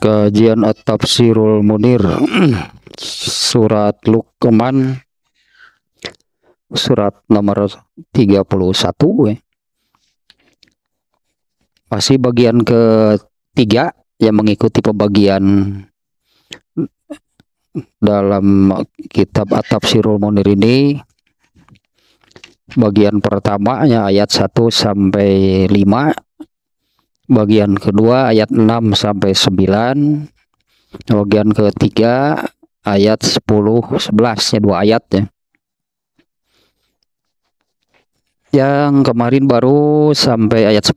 kajian at-tafsirul munir surat Lukman surat nomor 31 masih bagian ketiga yang mengikuti pembagian dalam kitab at-tafsirul munir ini bagian pertamanya ayat 1 sampai 5 bagian kedua ayat 6 sampai 9 bagian ketiga ayat 10 11 ya dua ayat ya yang kemarin baru sampai ayat 10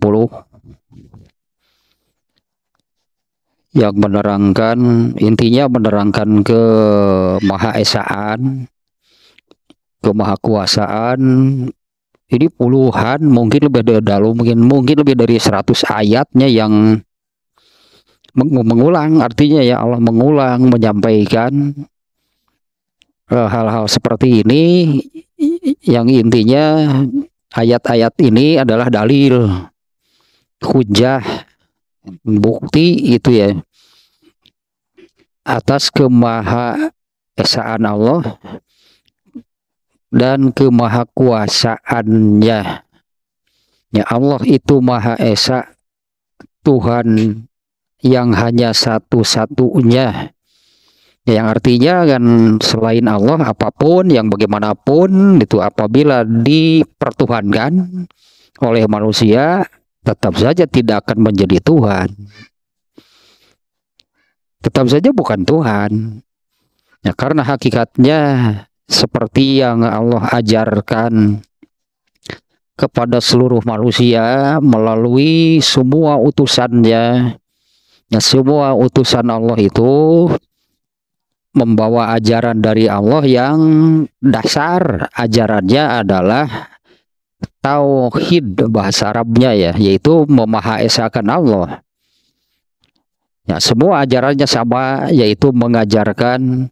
yang menerangkan intinya menerangkan ke Maha Esaan kemahakuasaan ini puluhan mungkin lebih dari dalu mungkin mungkin lebih dari 100 ayatnya yang mengulang artinya ya Allah mengulang menyampaikan eh, hal-hal uh, seperti ini yang intinya ayat-ayat ini adalah dalil hujah bukti itu ya atas kemaha esaan Allah dan kemahakuasaannya. Ya Allah itu Maha Esa, Tuhan yang hanya satu-satunya. Ya, yang artinya kan selain Allah apapun yang bagaimanapun itu apabila dipertuhankan oleh manusia tetap saja tidak akan menjadi Tuhan. Tetap saja bukan Tuhan. Ya, karena hakikatnya seperti yang Allah ajarkan kepada seluruh manusia melalui semua utusannya. Nah, semua utusan Allah itu membawa ajaran dari Allah yang dasar ajarannya adalah tauhid bahasa Arabnya ya, yaitu memahaesakan Allah. Ya, semua ajarannya sama yaitu mengajarkan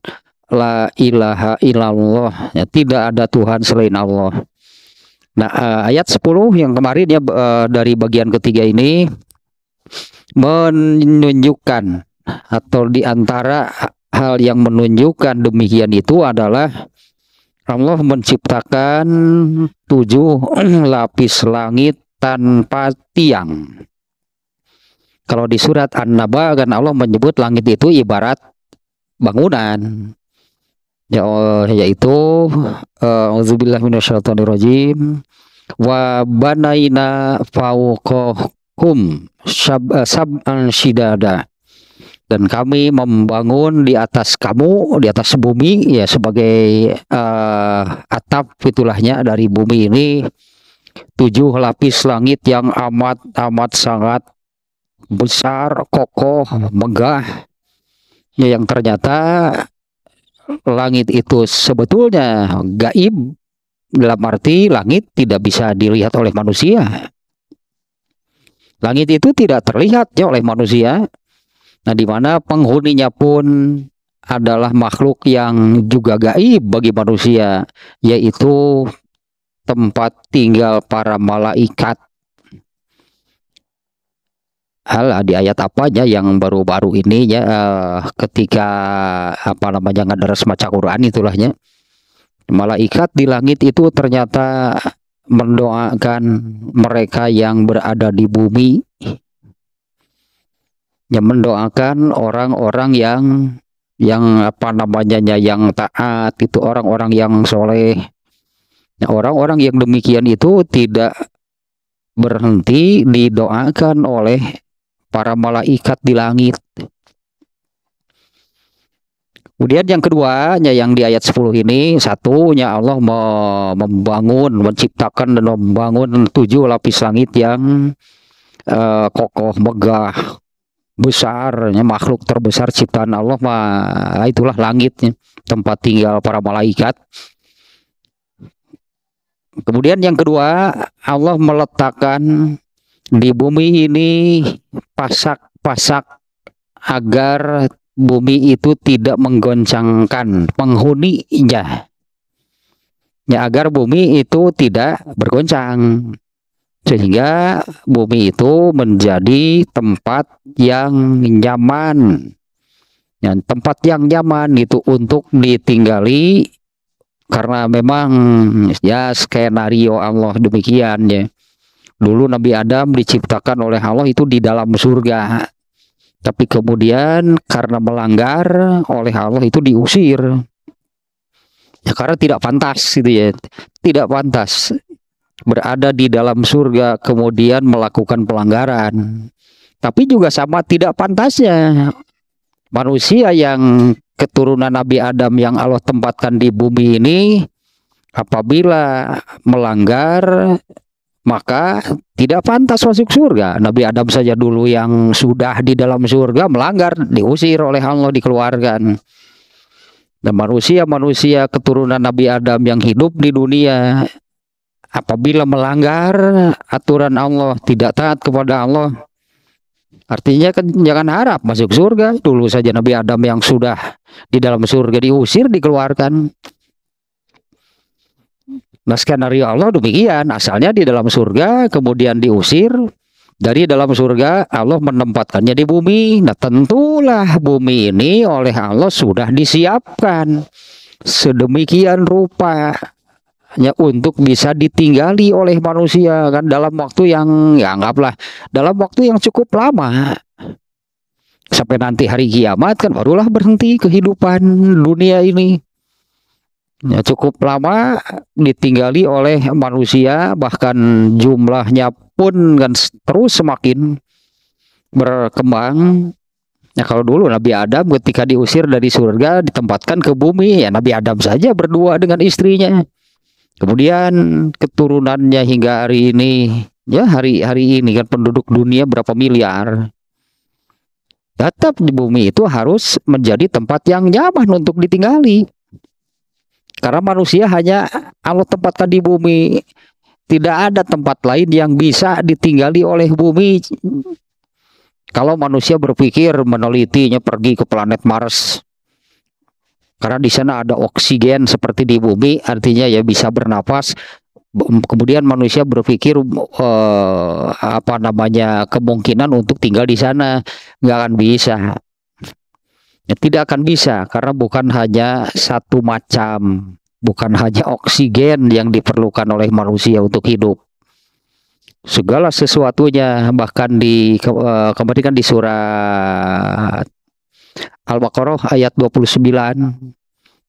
la ilaha illallah ya, tidak ada Tuhan selain Allah nah uh, ayat 10 yang kemarin ya uh, dari bagian ketiga ini menunjukkan atau diantara hal yang menunjukkan demikian itu adalah Allah menciptakan tujuh lapis langit tanpa tiang. Kalau di surat An-Naba kan Allah menyebut langit itu ibarat bangunan ya yaitu eh, auzubillah minasyaitonirrajim wa banaina sab eh, sab'an shidada dan kami membangun di atas kamu di atas bumi ya sebagai uh, atap itulahnya dari bumi ini tujuh lapis langit yang amat amat sangat besar kokoh megah ya yang ternyata langit itu sebetulnya gaib dalam arti langit tidak bisa dilihat oleh manusia. Langit itu tidak terlihat ya oleh manusia. Nah, di mana penghuninya pun adalah makhluk yang juga gaib bagi manusia, yaitu tempat tinggal para malaikat hal di ayat apanya yang baru-baru ini ya uh, ketika apa namanya ngadaras semacam Quran itulahnya malaikat di langit itu ternyata mendoakan mereka yang berada di bumi ya mendoakan orang-orang yang yang apa namanya yang taat itu orang-orang yang soleh nah, orang-orang yang demikian itu tidak berhenti didoakan oleh para malaikat di langit. Kemudian yang kedua, yang di ayat 10 ini, satunya Allah membangun, menciptakan dan membangun tujuh lapis langit yang uh, kokoh, megah, besar, ya, makhluk terbesar ciptaan Allah, mah itulah langitnya, tempat tinggal para malaikat. Kemudian yang kedua, Allah meletakkan di bumi ini pasak-pasak agar bumi itu tidak menggoncangkan penghuninya. Ya agar bumi itu tidak bergoncang. Sehingga bumi itu menjadi tempat yang nyaman. Ya, tempat yang nyaman itu untuk ditinggali karena memang ya skenario Allah demikian ya Dulu Nabi Adam diciptakan oleh Allah itu di dalam surga. Tapi kemudian karena melanggar oleh Allah itu diusir. Ya karena tidak pantas gitu ya. Tidak pantas berada di dalam surga kemudian melakukan pelanggaran. Tapi juga sama tidak pantasnya manusia yang keturunan Nabi Adam yang Allah tempatkan di bumi ini apabila melanggar maka tidak pantas masuk surga. Nabi Adam saja dulu yang sudah di dalam surga melanggar, diusir oleh Allah, dikeluarkan. Dan manusia-manusia keturunan Nabi Adam yang hidup di dunia apabila melanggar aturan Allah, tidak taat kepada Allah, artinya kan jangan harap masuk surga. Dulu saja Nabi Adam yang sudah di dalam surga diusir, dikeluarkan. Nah skenario Allah demikian, asalnya di dalam surga kemudian diusir, dari dalam surga Allah menempatkannya di bumi. Nah tentulah bumi ini oleh Allah sudah disiapkan sedemikian rupa hanya untuk bisa ditinggali oleh manusia kan dalam waktu yang ya anggaplah dalam waktu yang cukup lama sampai nanti hari kiamat kan barulah berhenti kehidupan dunia ini ya, cukup lama ditinggali oleh manusia bahkan jumlahnya pun kan terus semakin berkembang ya kalau dulu Nabi Adam ketika diusir dari surga ditempatkan ke bumi ya Nabi Adam saja berdua dengan istrinya kemudian keturunannya hingga hari ini ya hari hari ini kan penduduk dunia berapa miliar tetap di bumi itu harus menjadi tempat yang nyaman untuk ditinggali karena manusia hanya Allah tempatkan di bumi. Tidak ada tempat lain yang bisa ditinggali oleh bumi. Kalau manusia berpikir menelitinya pergi ke planet Mars. Karena di sana ada oksigen seperti di bumi, artinya ya bisa bernapas. Kemudian manusia berpikir eh, apa namanya kemungkinan untuk tinggal di sana nggak akan bisa Ya, tidak akan bisa karena bukan hanya satu macam bukan hanya oksigen yang diperlukan oleh manusia untuk hidup segala sesuatunya bahkan di ke, eh, di surat Al-Baqarah ayat 29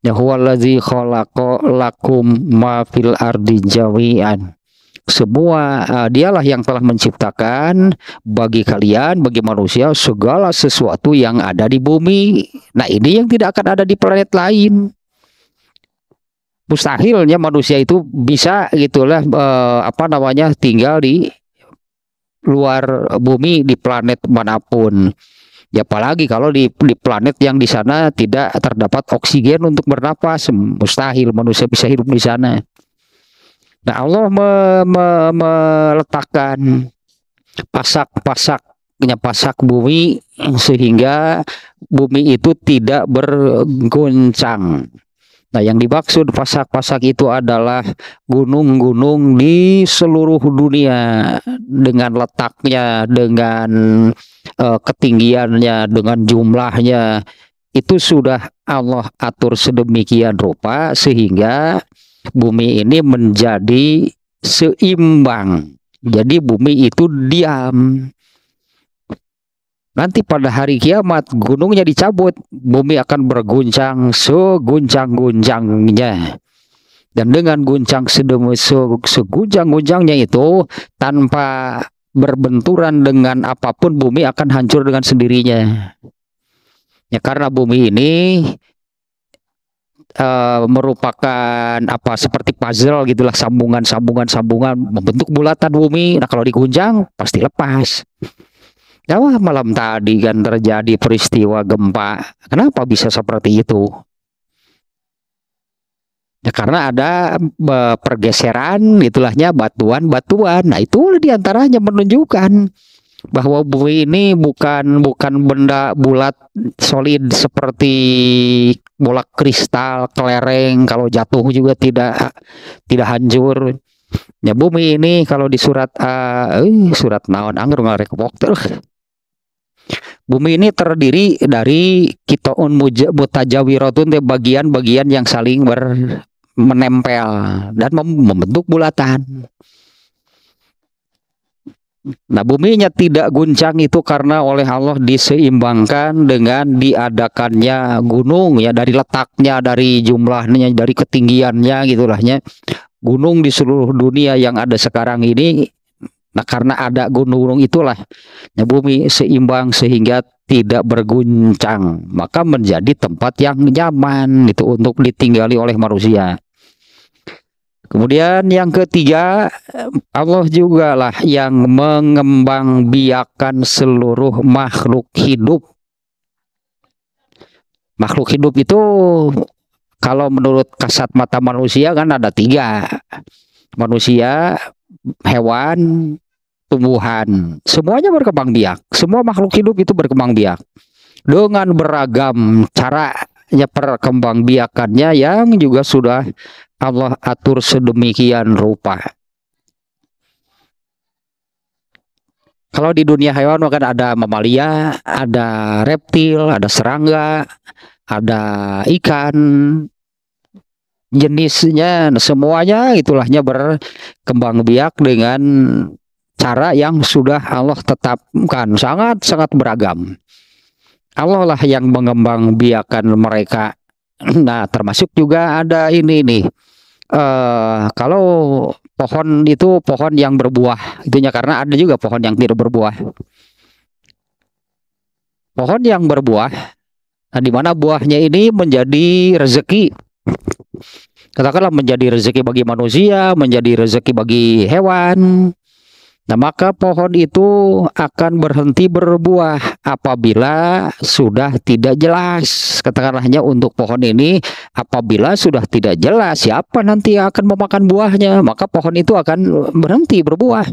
ya huwallazi khalaqa lakum ma fil ardi jami'an semua uh, dialah yang telah menciptakan bagi kalian bagi manusia segala sesuatu yang ada di bumi nah ini yang tidak akan ada di planet lain mustahilnya manusia itu bisa gitulah uh, eh, apa namanya tinggal di luar bumi di planet manapun ya apalagi kalau di, di planet yang di sana tidak terdapat oksigen untuk bernapas mustahil manusia bisa hidup di sana Nah Allah me, me, meletakkan pasak pasaknya pasak bumi sehingga bumi itu tidak berguncang. Nah, yang dimaksud pasak-pasak itu adalah gunung-gunung di seluruh dunia dengan letaknya, dengan uh, ketinggiannya, dengan jumlahnya itu sudah Allah atur sedemikian rupa sehingga bumi ini menjadi seimbang. Jadi bumi itu diam. Nanti pada hari kiamat gunungnya dicabut, bumi akan berguncang seguncang-guncangnya. Dan dengan guncang seguncang-guncangnya itu tanpa berbenturan dengan apapun bumi akan hancur dengan sendirinya. Ya karena bumi ini Eh, merupakan apa seperti puzzle gitulah sambungan sambungan sambungan membentuk bulatan bumi. Nah kalau diguncang pasti lepas. wah, malam tadi kan terjadi peristiwa gempa. Kenapa bisa seperti itu? Ya, karena ada pergeseran itulahnya batuan-batuan. Nah itu diantaranya menunjukkan bahwa bumi ini bukan bukan benda bulat solid seperti bola kristal kelereng kalau jatuh juga tidak tidak hancur ya bumi ini kalau di surat uh, eh, surat naon angger ngarek waktu Bumi ini terdiri dari kitaun mutajawiratun bagian-bagian yang saling ber, menempel dan membentuk bulatan. Nah, buminya tidak guncang itu karena oleh Allah diseimbangkan dengan diadakannya gunung ya dari letaknya, dari jumlahnya, dari ketinggiannya gitulahnya. Gunung di seluruh dunia yang ada sekarang ini nah karena ada gunung-gunung itulah ya bumi seimbang sehingga tidak berguncang, maka menjadi tempat yang nyaman itu untuk ditinggali oleh manusia. Kemudian yang ketiga, Allah juga lah yang mengembang biakan seluruh makhluk hidup. Makhluk hidup itu kalau menurut kasat mata manusia kan ada tiga. Manusia, hewan, tumbuhan. Semuanya berkembang biak. Semua makhluk hidup itu berkembang biak. Dengan beragam caranya perkembang biakannya yang juga sudah Allah atur sedemikian rupa. Kalau di dunia hewan kan ada mamalia, ada reptil, ada serangga, ada ikan, jenisnya nah, semuanya itulahnya berkembang biak dengan cara yang sudah Allah tetapkan sangat sangat beragam. Allah lah yang mengembang biakan mereka. Nah, termasuk juga ada ini nih Eh, kalau pohon itu pohon yang berbuah itunya karena ada juga pohon yang tidak berbuah pohon yang berbuah nah di mana buahnya ini menjadi rezeki katakanlah menjadi rezeki bagi manusia menjadi rezeki bagi hewan Nah, maka pohon itu akan berhenti berbuah apabila sudah tidak jelas. katakanlahnya untuk pohon ini, apabila sudah tidak jelas siapa nanti yang akan memakan buahnya, maka pohon itu akan berhenti berbuah.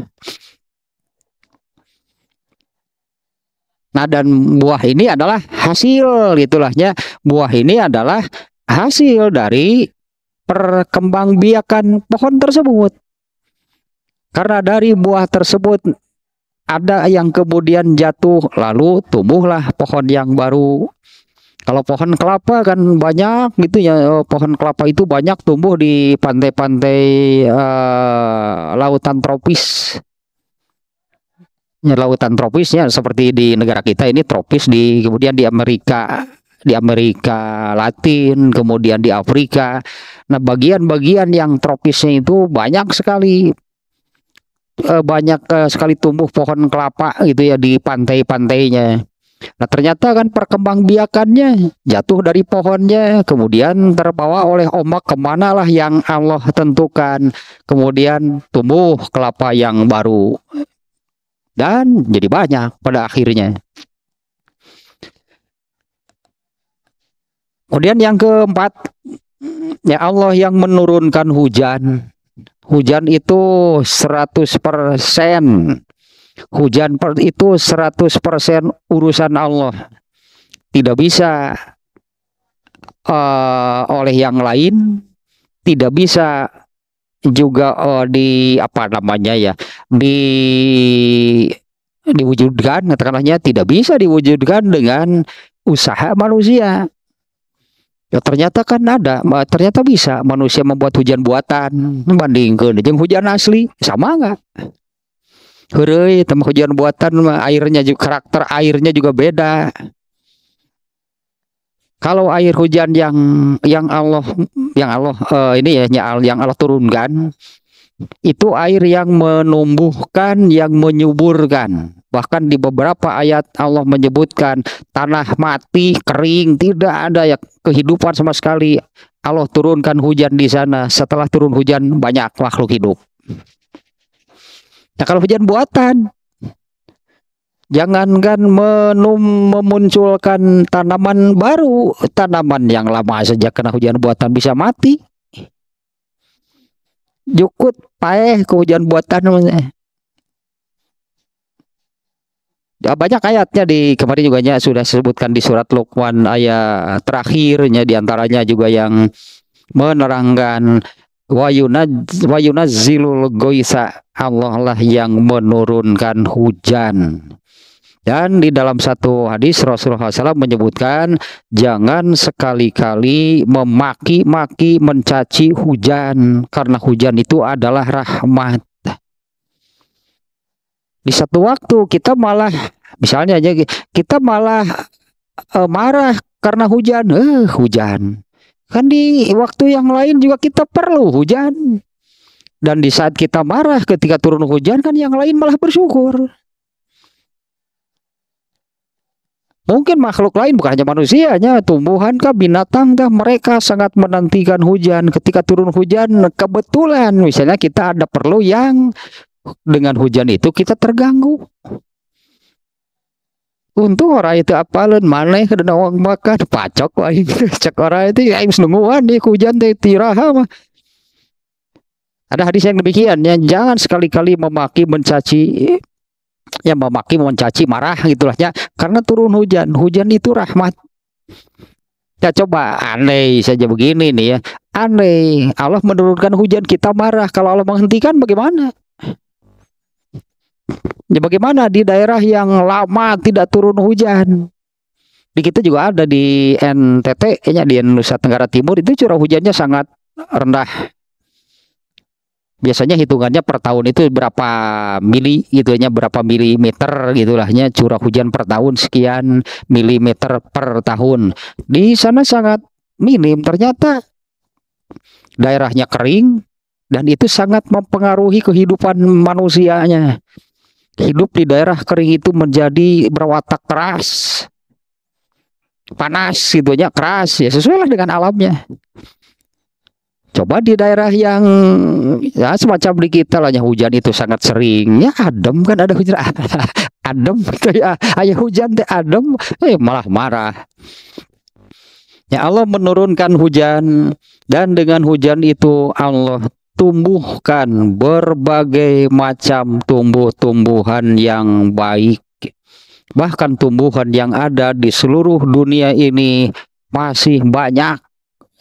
Nah, dan buah ini adalah hasil, itulahnya buah ini adalah hasil dari perkembangbiakan pohon tersebut. Karena dari buah tersebut ada yang kemudian jatuh lalu tumbuhlah pohon yang baru. Kalau pohon kelapa kan banyak gitu ya eh, pohon kelapa itu banyak tumbuh di pantai-pantai uh, lautan tropis. Ya, lautan tropisnya seperti di negara kita ini tropis di kemudian di Amerika di Amerika Latin, kemudian di Afrika. Nah, bagian-bagian yang tropisnya itu banyak sekali uh, banyak uh, sekali tumbuh pohon kelapa gitu ya di pantai-pantainya. Nah ternyata kan perkembangbiakannya jatuh dari pohonnya kemudian terbawa oleh ombak kemana lah yang Allah tentukan kemudian tumbuh kelapa yang baru dan jadi banyak pada akhirnya. Kemudian yang keempat ya Allah yang menurunkan hujan Hujan itu 100%. Hujan per, itu 100% urusan Allah. Tidak bisa uh, oleh yang lain, tidak bisa juga uh, di apa namanya ya, di diwujudkan katakanlahnya tidak bisa diwujudkan dengan usaha manusia Ya, ternyata kan ada, ternyata bisa manusia membuat hujan buatan bandingkan dengan hujan asli sama nggak? Hurry, tem hujan buatan airnya juga karakter airnya juga beda. Kalau air hujan yang yang Allah yang Allah uh, ini ya yang Allah turunkan itu air yang menumbuhkan, yang menyuburkan. Bahkan di beberapa ayat Allah menyebutkan tanah mati, kering, tidak ada ya kehidupan sama sekali. Allah turunkan hujan di sana. Setelah turun hujan banyak makhluk hidup. Nah kalau hujan buatan, jangankan menum, memunculkan tanaman baru, tanaman yang lama saja kena hujan buatan bisa mati jukut paeh kemudian buatan namanya ya, banyak ayatnya di kemarin juga ya, sudah disebutkan di surat Luqman ayat terakhirnya diantaranya juga yang menerangkan wayunazilul goisa Allah lah yang menurunkan hujan dan di dalam satu hadis Rasulullah SAW menyebutkan jangan sekali-kali memaki-maki mencaci hujan karena hujan itu adalah rahmat. Di satu waktu kita malah misalnya aja kita malah uh, marah karena hujan, eh hujan. Kan di waktu yang lain juga kita perlu hujan. Dan di saat kita marah ketika turun hujan kan yang lain malah bersyukur. Mungkin makhluk lain bukan hanya manusianya, tumbuhan kah, binatang kah, mereka sangat menantikan hujan. Ketika turun hujan, kebetulan misalnya kita ada perlu yang dengan hujan itu kita terganggu. Untuk orang itu apalan mana ke uang makan pacok wae cek orang itu yang nungguan di hujan itu tiraha mah. Ada hadis yang demikian yang jangan sekali-kali memaki mencaci ya memaki mencaci marah gitulah ya karena turun hujan hujan itu rahmat ya coba aneh saja begini nih ya aneh Allah menurunkan hujan kita marah kalau Allah menghentikan bagaimana ya bagaimana di daerah yang lama tidak turun hujan di kita juga ada di NTT ya di Nusa Tenggara Timur itu curah hujannya sangat rendah biasanya hitungannya per tahun itu berapa mili gitu ya berapa milimeter gitulahnya curah hujan per tahun sekian milimeter per tahun di sana sangat minim ternyata daerahnya kering dan itu sangat mempengaruhi kehidupan manusianya hidup di daerah kering itu menjadi berwatak keras panas gitu ya keras ya sesuai dengan alamnya Coba di daerah yang ya semacam di kita lah, hujan itu sangat sering. Ya adem kan ada hujan. adem kayak ayah hujan teh adem, eh, malah marah. Ya Allah menurunkan hujan dan dengan hujan itu Allah tumbuhkan berbagai macam tumbuh-tumbuhan yang baik. Bahkan tumbuhan yang ada di seluruh dunia ini masih banyak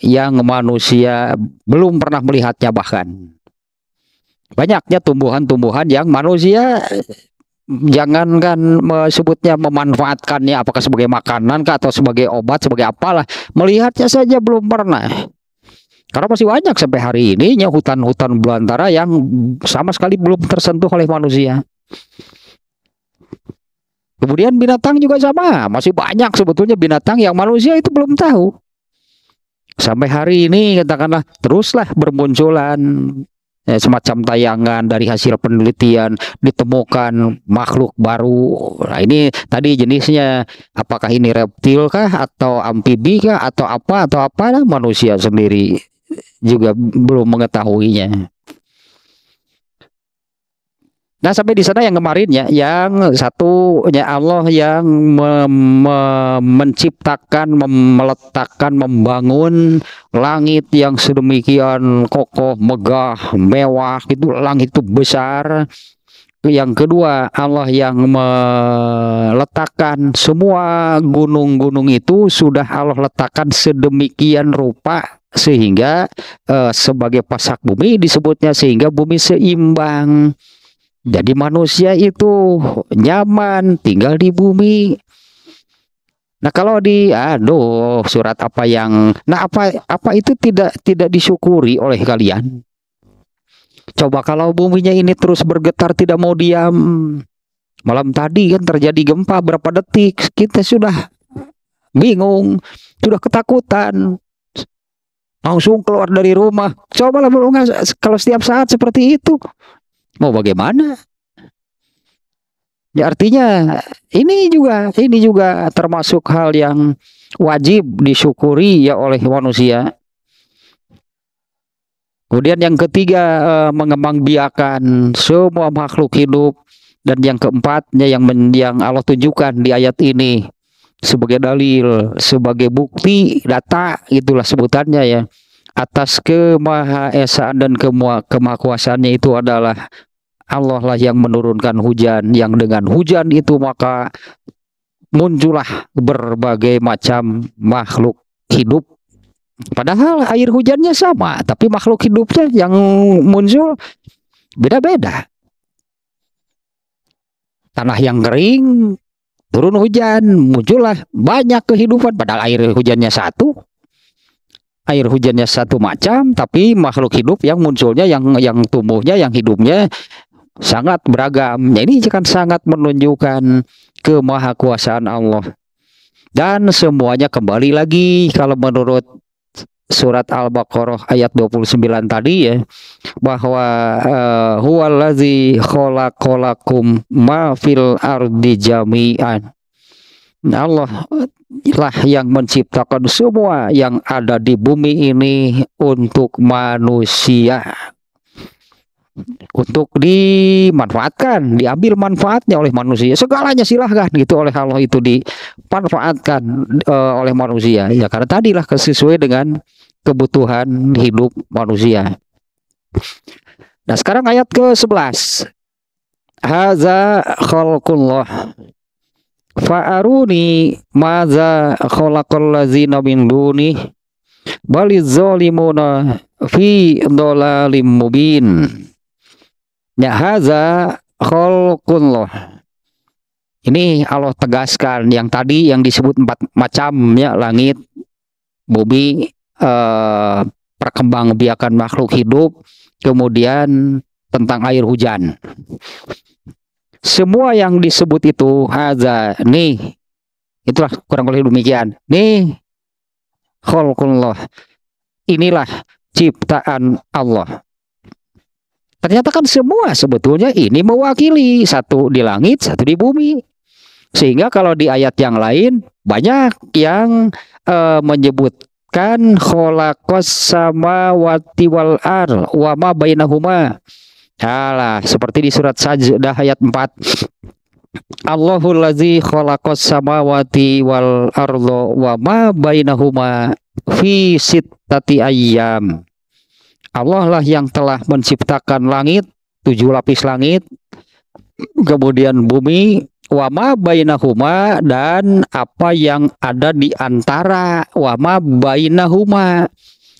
yang manusia belum pernah melihatnya bahkan. Banyaknya tumbuhan-tumbuhan yang manusia jangankan sebutnya memanfaatkannya apakah sebagai makanan kah, atau sebagai obat sebagai apalah melihatnya saja belum pernah karena masih banyak sampai hari ini ya hutan-hutan belantara yang sama sekali belum tersentuh oleh manusia kemudian binatang juga sama masih banyak sebetulnya binatang yang manusia itu belum tahu sampai hari ini katakanlah teruslah bermunculan ya, semacam tayangan dari hasil penelitian ditemukan makhluk baru. Nah, ini tadi jenisnya apakah ini reptil kah atau amfibi kah atau apa atau apa manusia sendiri juga belum mengetahuinya. Nah sampai di sana yang kemarin ya, yang satu ya Allah yang me me menciptakan, mem meletakkan, membangun langit yang sedemikian kokoh, megah, mewah, itu langit itu besar. Yang kedua Allah yang meletakkan semua gunung-gunung itu sudah Allah letakkan sedemikian rupa sehingga eh, sebagai pasak bumi disebutnya sehingga bumi seimbang. Jadi manusia itu nyaman tinggal di bumi. Nah kalau di aduh surat apa yang nah apa apa itu tidak tidak disyukuri oleh kalian? Coba kalau buminya ini terus bergetar tidak mau diam. Malam tadi kan terjadi gempa berapa detik kita sudah bingung, sudah ketakutan. Langsung keluar dari rumah. Coba lah kalau setiap saat seperti itu mau bagaimana? Ya artinya ini juga ini juga termasuk hal yang wajib disyukuri ya oleh manusia. Kemudian yang ketiga eh, mengembangbiakan semua makhluk hidup dan yang keempatnya yang yang Allah tunjukkan di ayat ini sebagai dalil, sebagai bukti, data itulah sebutannya ya atas kemahaesaan dan kemahakuasaannya itu adalah Allah lah yang menurunkan hujan yang dengan hujan itu maka muncullah berbagai macam makhluk hidup padahal air hujannya sama tapi makhluk hidupnya yang muncul beda-beda tanah yang kering turun hujan muncullah banyak kehidupan padahal air hujannya satu air hujannya satu macam tapi makhluk hidup yang munculnya yang yang tumbuhnya yang hidupnya sangat beragam ini akan sangat menunjukkan kemahakuasaan Allah dan semuanya kembali lagi kalau menurut surat Al-Baqarah ayat 29 tadi ya bahwa eh, huwallazi khalaqalakum ma fil ardi jami'an Allah lah yang menciptakan semua yang ada di bumi ini untuk manusia untuk dimanfaatkan, diambil manfaatnya oleh manusia. Segalanya silahkan gitu oleh Allah itu dimanfaatkan e, oleh manusia. Ya karena tadilah sesuai dengan kebutuhan hidup manusia. Nah sekarang ayat ke-11. Haza khalqullah. Fa'aruni maza khalaqal ladzina min duni baliz zalimuna fi dhalalim mubin. Ya haza khalqullah. Ini Allah tegaskan yang tadi yang disebut empat macam ya langit, bumi, eh, perkembangbiakan makhluk hidup, kemudian tentang air hujan semua yang disebut itu haza nih itulah kurang lebih demikian nih khalqullah inilah ciptaan Allah ternyata kan semua sebetulnya ini mewakili satu di langit satu di bumi sehingga kalau di ayat yang lain banyak yang e, menyebutkan kholakos sama watiwal ar wama Huma. Alah, seperti di surat Sajdah ayat 4. Allahul lazi khalaqas samawati wal ardo wa ma bainahuma fi sittati ayyam. Allah lah yang telah menciptakan langit, tujuh lapis langit, kemudian bumi, wama bainahuma dan apa yang ada di antara wama bainahuma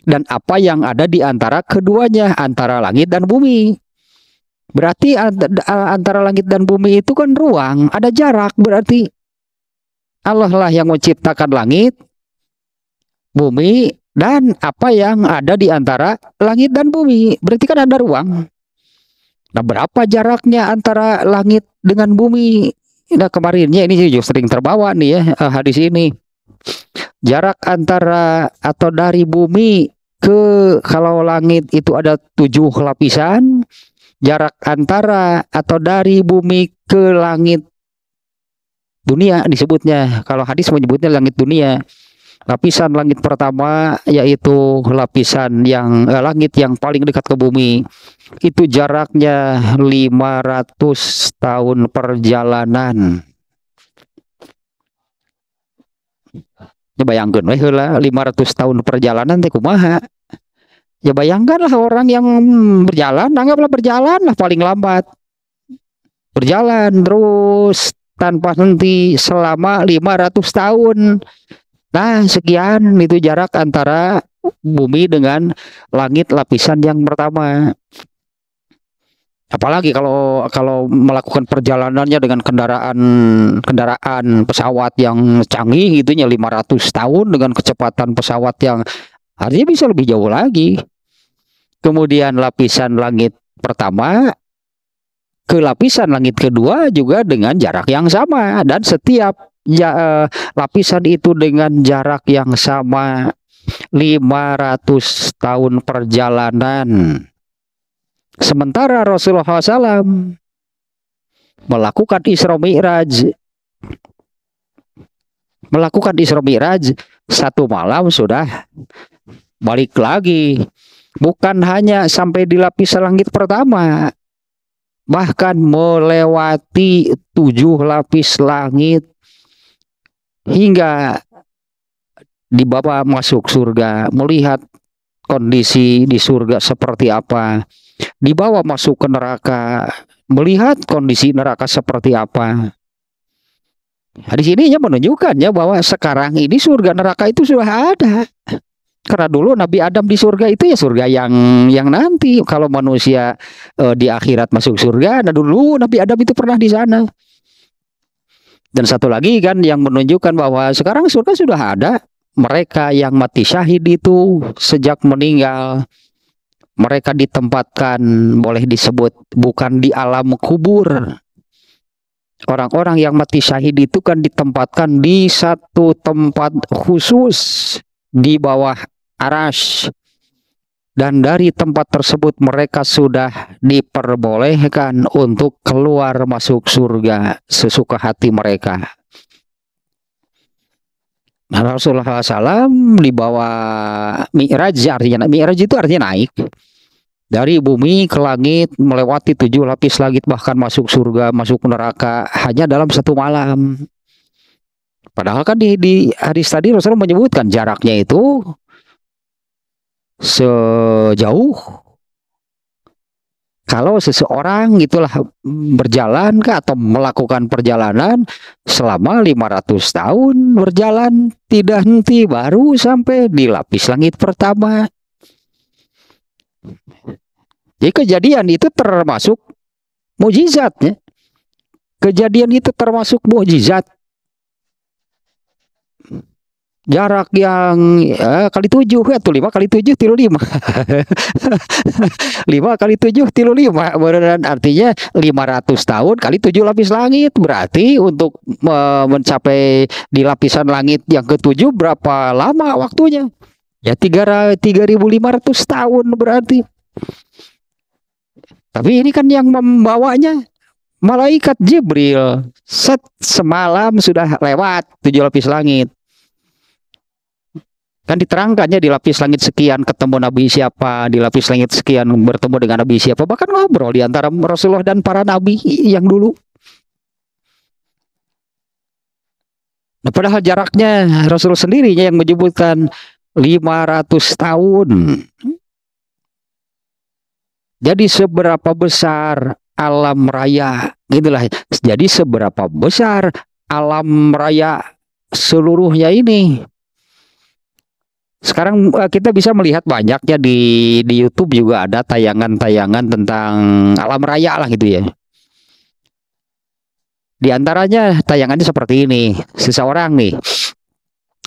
dan apa yang ada di antara keduanya antara langit dan bumi Berarti antara langit dan bumi itu kan ruang, ada jarak. Berarti Allah lah yang menciptakan langit, bumi, dan apa yang ada di antara langit dan bumi. Berarti kan ada ruang. Nah, berapa jaraknya antara langit dengan bumi? Nah, kemarinnya ini juga sering terbawa nih ya eh, hadis ini. Jarak antara atau dari bumi ke kalau langit itu ada tujuh lapisan, jarak antara atau dari bumi ke langit dunia disebutnya. Kalau hadis menyebutnya langit dunia. Lapisan langit pertama yaitu lapisan yang eh, langit yang paling dekat ke bumi. Itu jaraknya 500 tahun perjalanan. ini bayangkan lima 500 tahun perjalanan teh kumaha. Ya bayangkanlah orang yang berjalan, anggaplah berjalan lah paling lambat. Berjalan terus tanpa henti selama 500 tahun. Nah, sekian itu jarak antara bumi dengan langit lapisan yang pertama. Apalagi kalau kalau melakukan perjalanannya dengan kendaraan kendaraan pesawat yang canggih lima 500 tahun dengan kecepatan pesawat yang Artinya bisa lebih jauh lagi. Kemudian lapisan langit pertama ke lapisan langit kedua juga dengan jarak yang sama dan setiap ya, eh, lapisan itu dengan jarak yang sama 500 tahun perjalanan. Sementara Rasulullah SAW melakukan Isra Mi'raj melakukan Isra Mi'raj satu malam sudah balik lagi bukan hanya sampai di lapisan langit pertama, bahkan melewati tujuh lapis langit hingga di bawah masuk surga, melihat kondisi di surga seperti apa, dibawa masuk ke neraka, melihat kondisi neraka seperti apa. Nah, di sini menunjukkannya menunjukkan ya bahwa sekarang ini surga neraka itu sudah ada. Karena dulu Nabi Adam di surga itu ya surga yang yang nanti kalau manusia e, di akhirat masuk surga, nah dulu Nabi Adam itu pernah di sana. Dan satu lagi kan yang menunjukkan bahwa sekarang surga sudah ada. Mereka yang mati syahid itu sejak meninggal mereka ditempatkan boleh disebut bukan di alam kubur. Orang-orang yang mati syahid itu kan ditempatkan di satu tempat khusus di bawah Arash dan dari tempat tersebut mereka sudah diperbolehkan untuk keluar masuk surga sesuka hati mereka. Nah, Rasulullah SAW dibawa mi'raj, artinya mi'raj itu artinya naik dari bumi ke langit melewati tujuh lapis langit bahkan masuk surga, masuk neraka hanya dalam satu malam. Padahal kan di, di hadis tadi Rasulullah menyebutkan jaraknya itu sejauh kalau seseorang itulah berjalan ke atau melakukan perjalanan selama 500 tahun berjalan tidak henti baru sampai di lapis langit pertama. Jadi kejadian itu termasuk mujizatnya. Kejadian itu termasuk mujizat jarak yang ya, kali tujuh ya tuh lima kali tujuh tilu lima lima kali tujuh tilu lima beneran artinya lima ratus tahun kali tujuh lapis langit berarti untuk uh, mencapai di lapisan langit yang ketujuh berapa lama waktunya ya tiga tiga ribu lima ratus tahun berarti tapi ini kan yang membawanya malaikat Jibril set semalam sudah lewat tujuh lapis langit Kan diterangkannya di lapis langit sekian ketemu Nabi siapa, di lapis langit sekian bertemu dengan Nabi siapa, bahkan ngobrol di antara Rasulullah dan para Nabi yang dulu. Nah, padahal jaraknya Rasulullah sendirinya yang menyebutkan 500 tahun. Jadi seberapa besar alam raya gitulah. Jadi seberapa besar alam raya seluruhnya ini sekarang eh, kita bisa melihat banyak ya di di YouTube juga ada tayangan-tayangan tentang alam raya lah gitu ya. Di antaranya tayangannya seperti ini. Seseorang nih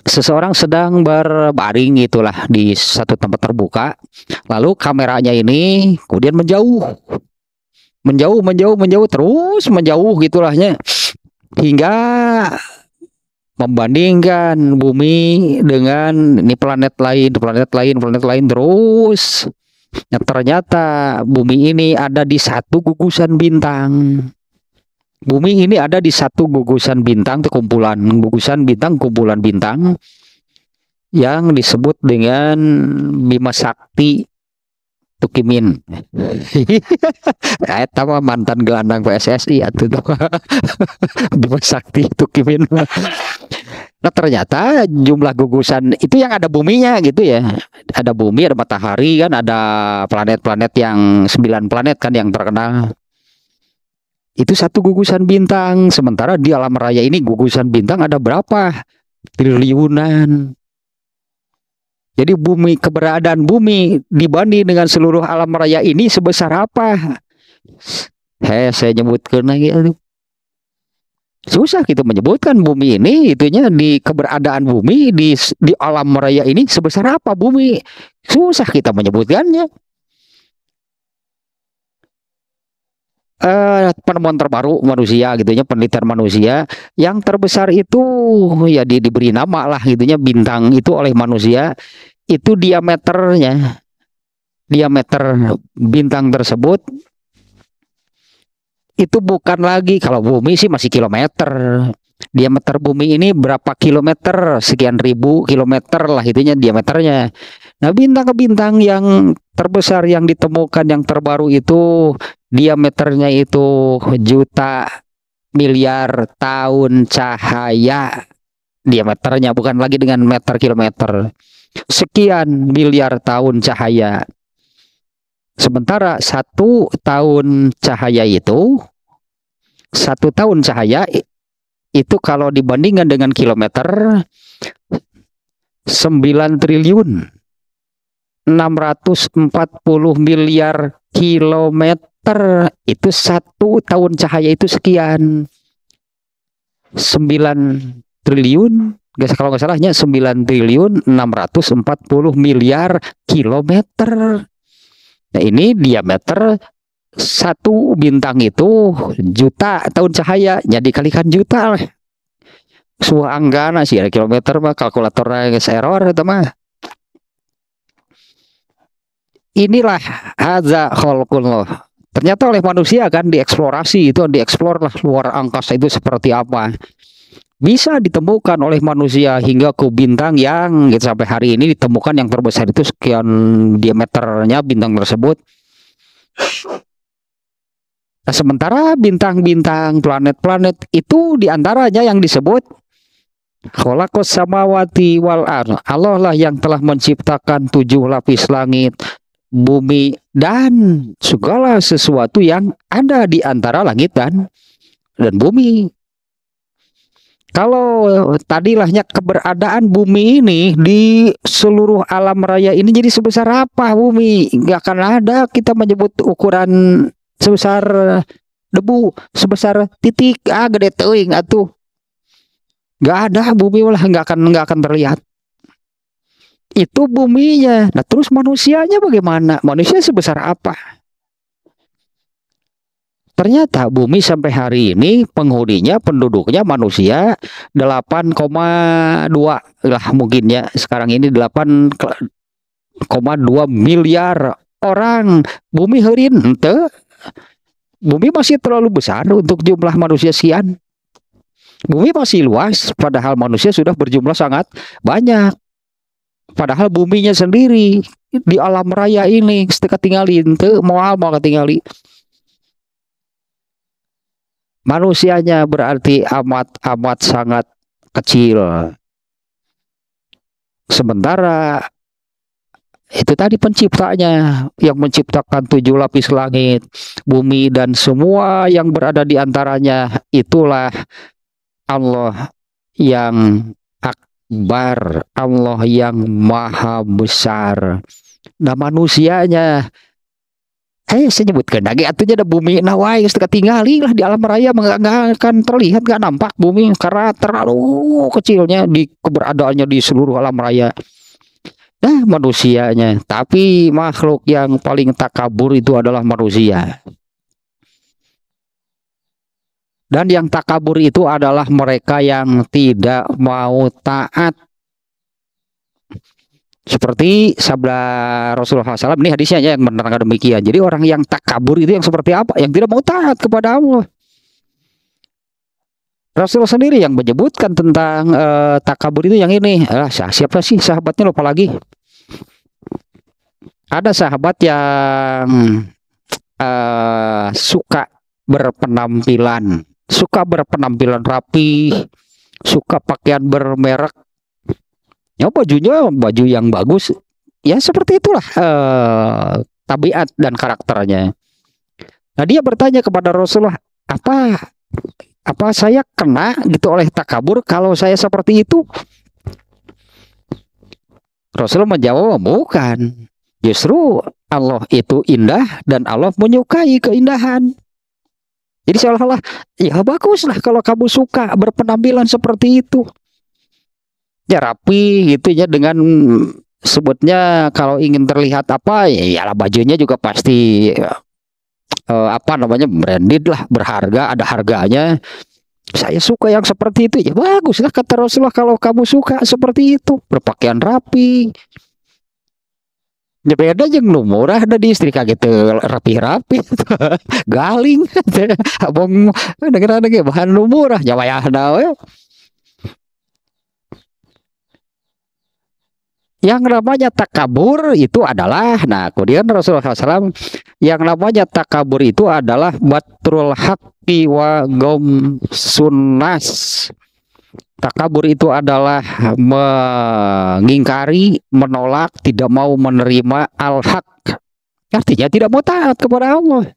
seseorang sedang berbaring itulah di satu tempat terbuka. Lalu kameranya ini kemudian menjauh. Menjauh, menjauh, menjauh terus menjauh gitulahnya hingga membandingkan bumi dengan ini planet lain, planet lain, planet lain terus. Nah, ternyata bumi ini ada di satu gugusan bintang. Bumi ini ada di satu gugusan bintang, kumpulan gugusan bintang, kumpulan bintang yang disebut dengan Bima Sakti Tukimin. Eta mah mantan gelandang PSSI atuh Bima Sakti Tukimin. Nah ternyata jumlah gugusan itu yang ada buminya gitu ya. Ada bumi, ada matahari kan, ada planet-planet yang sembilan planet kan yang terkenal. Itu satu gugusan bintang. Sementara di alam raya ini gugusan bintang ada berapa? Triliunan. Jadi bumi keberadaan bumi dibanding dengan seluruh alam raya ini sebesar apa? Heh, saya nyebutkan lagi aduh susah kita menyebutkan bumi ini itunya di keberadaan bumi di di alam raya ini sebesar apa bumi susah kita menyebutkannya eh, penemuan terbaru manusia gitunya penelitian manusia yang terbesar itu ya di, diberi nama lah gitunya bintang itu oleh manusia itu diameternya diameter bintang tersebut itu bukan lagi kalau bumi sih masih kilometer diameter bumi ini berapa kilometer sekian ribu kilometer lah itunya diameternya nah bintang ke bintang yang terbesar yang ditemukan yang terbaru itu diameternya itu juta miliar tahun cahaya diameternya bukan lagi dengan meter kilometer sekian miliar tahun cahaya Sementara satu tahun cahaya itu, satu tahun cahaya itu kalau dibandingkan dengan kilometer, 9 triliun 640 miliar kilometer itu satu tahun cahaya itu sekian 9 triliun guys kalau nggak salahnya 9 triliun 640 miliar kilometer Nah, ini diameter satu bintang itu juta tahun cahaya. Jadi kalikan juta lah. Suah anggana sih ada kilometer mah kalkulatornya error itu mah. Inilah haza khalqullah. Ternyata oleh manusia kan dieksplorasi itu dieksplor lah luar angkasa itu seperti apa bisa ditemukan oleh manusia hingga ke bintang yang gitu, sampai hari ini ditemukan yang terbesar itu sekian diameternya bintang tersebut. Nah, sementara bintang-bintang planet-planet itu diantaranya yang disebut Kholakos samawati wal ar. Allah lah yang telah menciptakan tujuh lapis langit, bumi, dan segala sesuatu yang ada di antara langit dan dan bumi kalau eh, tadilahnya keberadaan bumi ini di seluruh alam raya ini jadi sebesar apa bumi nggak akan ada kita menyebut ukuran sebesar eh, debu sebesar titik ah gede teuing atuh nggak ada bumi lah nggak akan nggak akan terlihat itu buminya nah terus manusianya bagaimana manusia sebesar apa Ternyata bumi sampai hari ini penghuninya penduduknya manusia 8,2 lah mungkin ya. Sekarang ini 8,2 miliar orang. Bumi hari ini Bumi masih terlalu besar untuk jumlah manusia sian Bumi masih luas padahal manusia sudah berjumlah sangat banyak. Padahal buminya sendiri di alam raya ini ketika tinggalin mau moal mau ketinggalin manusianya berarti amat-amat sangat kecil. Sementara itu tadi penciptanya yang menciptakan tujuh lapis langit, bumi dan semua yang berada di antaranya itulah Allah yang akbar, Allah yang maha besar. Nah manusianya Hei, eh, saya nyebutkan lagi atunya ada bumi nah yang geus ketinggali lah di alam raya nggak terlihat nggak nampak bumi karena terlalu kecilnya di keberadaannya di seluruh alam raya. Nah, manusianya, tapi makhluk yang paling takabur itu adalah manusia. Dan yang takabur itu adalah mereka yang tidak mau taat seperti sabda Rasulullah SAW ini hadisnya yang menerangkan demikian. Jadi orang yang tak kabur itu yang seperti apa? Yang tidak mau taat kepada Allah. Rasulullah sendiri yang menyebutkan tentang uh, eh, takabur itu yang ini. Ah, siapa sih sahabatnya lupa lagi. Ada sahabat yang uh, suka berpenampilan, suka berpenampilan rapi, suka pakaian bermerek ya bajunya baju yang bagus ya seperti itulah eh, tabiat dan karakternya nah dia bertanya kepada Rasulullah apa apa saya kena gitu oleh takabur kalau saya seperti itu Rasulullah menjawab oh, bukan justru Allah itu indah dan Allah menyukai keindahan jadi seolah-olah ya baguslah kalau kamu suka berpenampilan seperti itu ya rapi gitu ya dengan sebutnya kalau ingin terlihat apa ya lah bajunya juga pasti eh, apa namanya branded lah berharga ada harganya saya suka yang seperti itu ya baguslah kata Rasulullah kalau kamu suka seperti itu berpakaian rapi Ya beda jeung ada murah ada di istri kaget rapi-rapi galing abong dengar ge bahan nu murah nyawa ya nah, we yang namanya takabur itu adalah nah kemudian Rasulullah SAW yang namanya takabur itu adalah batrul haqqi wa gom sunnas takabur itu adalah mengingkari menolak tidak mau menerima al-haq artinya tidak mau taat kepada Allah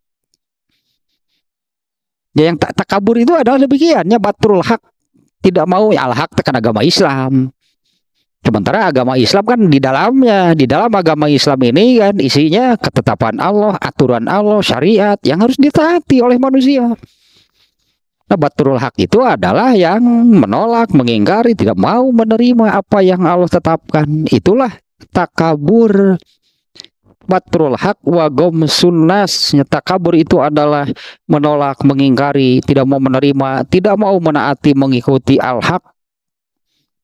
ya yang tak takabur itu adalah demikiannya batrul hak tidak mau ya al-haq tekan agama Islam Sementara agama Islam kan di dalamnya, di dalam agama Islam ini kan isinya ketetapan Allah, aturan Allah, syariat yang harus ditaati oleh manusia. Nah, baturul hak itu adalah yang menolak, mengingkari, tidak mau menerima apa yang Allah tetapkan. Itulah takabur. Baturul hak wa sunnas. Takabur itu adalah menolak, mengingkari, tidak mau menerima, tidak mau menaati, mengikuti al-haq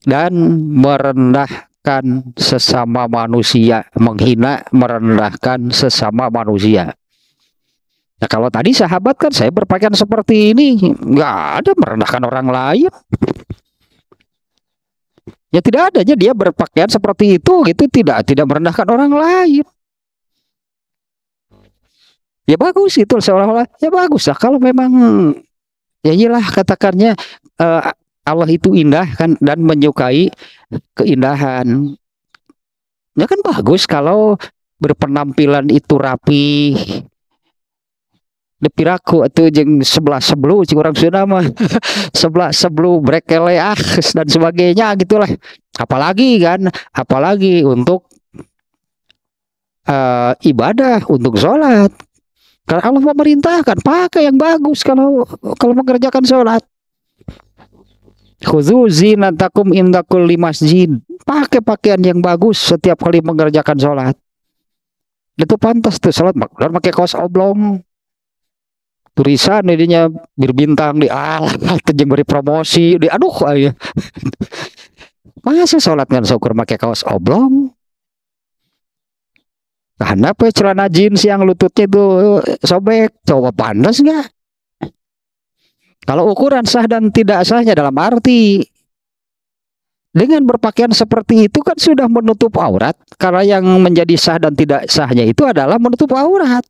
dan merendahkan sesama manusia, menghina, merendahkan sesama manusia. Nah kalau tadi sahabat kan saya berpakaian seperti ini, nggak ada merendahkan orang lain. Ya tidak adanya dia berpakaian seperti itu gitu tidak tidak merendahkan orang lain. Ya bagus itu seolah-olah ya bagus lah kalau memang ya iyalah katakannya eh, Allah itu indah kan dan menyukai keindahan. Ya kan bagus kalau berpenampilan itu rapi. Depiraku atau jeng sebelah sebelum si orang sudah mah sebelah sebelu brekele ah dan sebagainya gitulah. Apalagi kan, apalagi untuk uh, ibadah, untuk sholat. Karena Allah memerintahkan pakai yang bagus kalau kalau mengerjakan sholat. Khuzu zinatakum inda kulli masjid. Pakai pakaian yang bagus setiap kali mengerjakan sholat. Itu pantas tuh sholat. Dan pakai kaos oblong. Tulisan jadinya berbintang di alat ah, yang beri promosi di aduh ayo. Masa sholat dengan syukur pakai kaos oblong? Karena ya, celana jeans yang lututnya itu sobek, coba panas nggak? Kalau ukuran sah dan tidak sahnya dalam arti dengan berpakaian seperti itu kan sudah menutup aurat karena yang menjadi sah dan tidak sahnya itu adalah menutup aurat.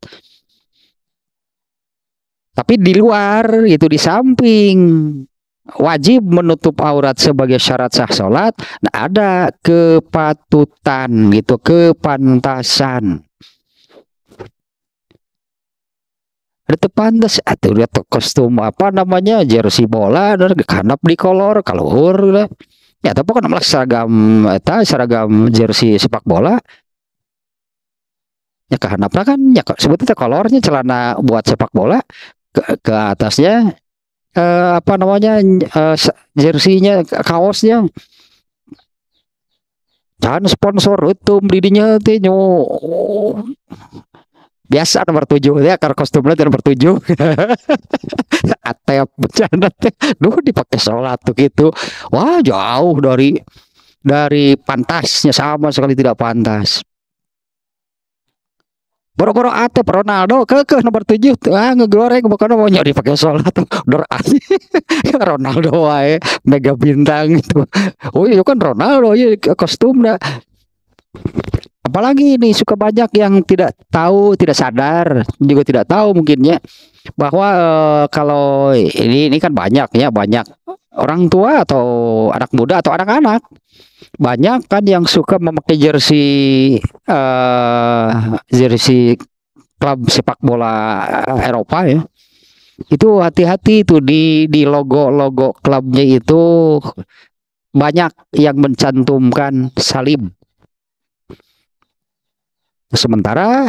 Tapi di luar itu di samping wajib menutup aurat sebagai syarat sah sholat. Nah, ada kepatutan gitu, kepantasan. itu pantas atau lihat kostum apa namanya jersey bola dan kanap di kolor huru lah ya tapi kan melak seragam eta seragam jersey sepak bola ya lah kan ya sebetulnya kolornya celana buat sepak bola ke, ke atasnya eh, apa namanya eh, jersinya kaosnya dan sponsor itu belinya teh biasa nomor tujuh ya karena kostumnya itu nomor tujuh atep bercanda teh duh dipakai sholat tuh gitu wah jauh dari dari pantasnya sama sekali tidak pantas Boro-boro atep Ronaldo ke ke nomor tujuh tuh ah ngegoreng bukan mau nyari pakai sholat dor ah, Ronaldo wae mega bintang itu oh iya kan Ronaldo iya kostumnya Apalagi ini suka banyak yang tidak tahu, tidak sadar, juga tidak tahu mungkinnya bahwa e, kalau ini ini kan banyak ya, banyak orang tua atau anak muda atau anak-anak banyak kan yang suka memakai jersey e, jersey klub sepak bola Eropa ya itu hati-hati itu di di logo-logo klubnya itu banyak yang mencantumkan salib Sementara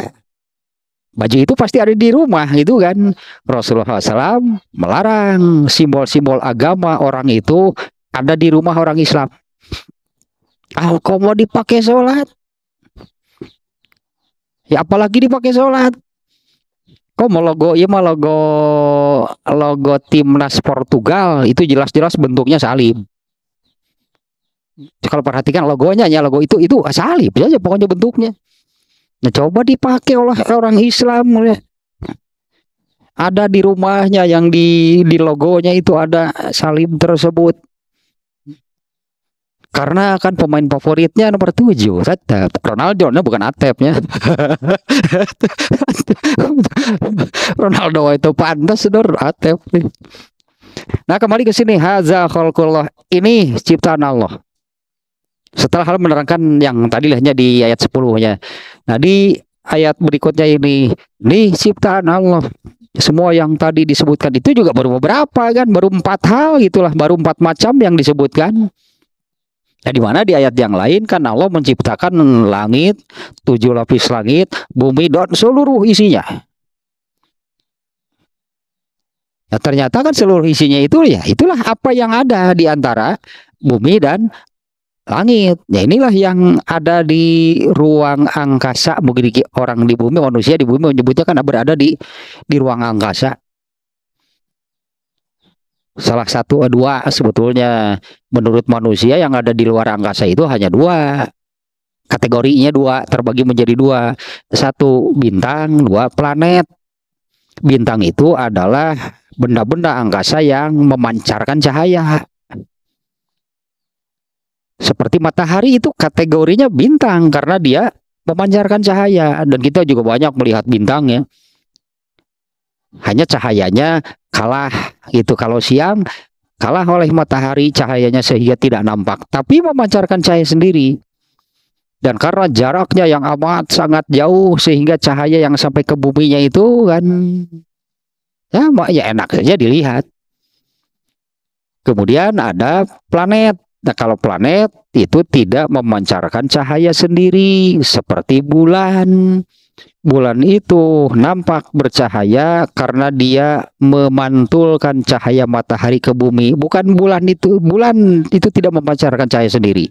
baju itu pasti ada di rumah gitu kan. Rasulullah SAW melarang simbol-simbol agama orang itu ada di rumah orang Islam. Ah kok mau dipakai sholat. Ya apalagi dipakai sholat. Kok mau logo, ya mau logo logo timnas Portugal itu jelas-jelas bentuknya salib. Kalau perhatikan logonya ya logo itu itu salib aja pokoknya bentuknya. Nah, coba dipakai oleh orang Islam ya. ada di rumahnya yang di di logonya itu ada salib tersebut. Karena kan pemain favoritnya nomor tujuh, tetap Ronaldo bukan Atepnya. Ronaldo itu pantas dor Atep nih. Nah, kembali ke sini haza khalqullah. Ini ciptaan Allah setelah hal menerangkan yang tadi lahnya di ayat 10 ya. Nah, di ayat berikutnya ini, di ciptaan Allah semua yang tadi disebutkan itu juga baru beberapa kan, baru empat hal itulah, baru empat macam yang disebutkan. Nah, di mana di ayat yang lain kan Allah menciptakan langit, tujuh lapis langit, bumi dan seluruh isinya. Nah, ternyata kan seluruh isinya itu ya itulah apa yang ada di antara bumi dan langit. Ya inilah yang ada di ruang angkasa. Mungkin orang di bumi, manusia di bumi menyebutnya kan berada di di ruang angkasa. Salah satu eh, dua sebetulnya menurut manusia yang ada di luar angkasa itu hanya dua. Kategorinya dua, terbagi menjadi dua. Satu bintang, dua planet. Bintang itu adalah benda-benda angkasa yang memancarkan cahaya seperti matahari itu kategorinya bintang karena dia memancarkan cahaya dan kita juga banyak melihat bintang ya. Hanya cahayanya kalah itu kalau siang kalah oleh matahari cahayanya sehingga tidak nampak tapi memancarkan cahaya sendiri. Dan karena jaraknya yang amat sangat jauh sehingga cahaya yang sampai ke buminya itu kan ya, ya enak saja dilihat. Kemudian ada planet Nah, kalau planet itu tidak memancarkan cahaya sendiri seperti bulan. Bulan itu nampak bercahaya karena dia memantulkan cahaya matahari ke bumi. Bukan bulan itu, bulan itu tidak memancarkan cahaya sendiri.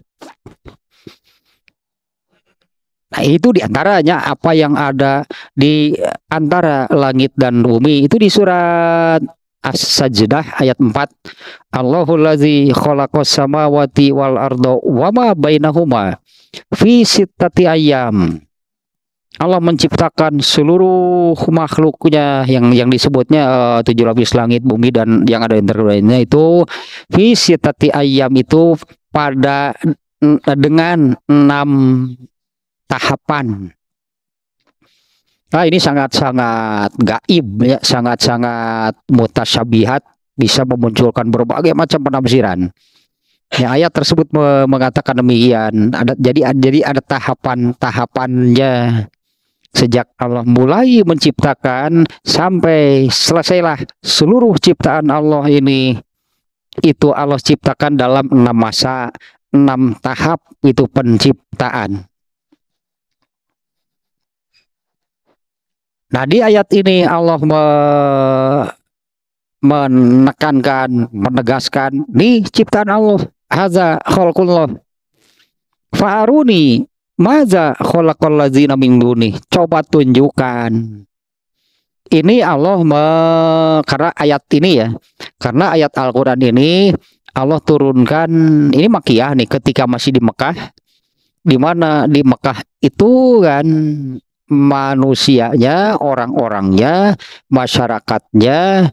Nah, itu diantaranya apa yang ada di antara langit dan bumi itu di surat As-Sajdah ayat 4 Allahu ladzi khalaqas samawati wal arda wama bainahuma fi sittati ayyam Allah menciptakan seluruh makhluknya yang yang disebutnya uh, tujuh lapis langit bumi dan yang ada lainnya itu fi sittati ayyam itu pada dengan enam tahapan Nah ini sangat-sangat gaib ya, sangat-sangat mutasyabihat bisa memunculkan berbagai macam penafsiran. Ya, ayat tersebut mengatakan demikian. Ada jadi jadi ada tahapan-tahapannya sejak Allah mulai menciptakan sampai selesailah seluruh ciptaan Allah ini itu Allah ciptakan dalam enam masa, enam tahap itu penciptaan. Nah di ayat ini Allah me menekankan, menegaskan nih ciptaan Allah haza khalqullah. Fa'aruni maza khalaqal ladzina min duni. Coba tunjukkan. Ini Allah me, karena ayat ini ya. Karena ayat Al-Qur'an ini Allah turunkan ini makiyah nih ketika masih di Mekah di mana di Mekah itu kan manusianya, orang-orangnya, masyarakatnya,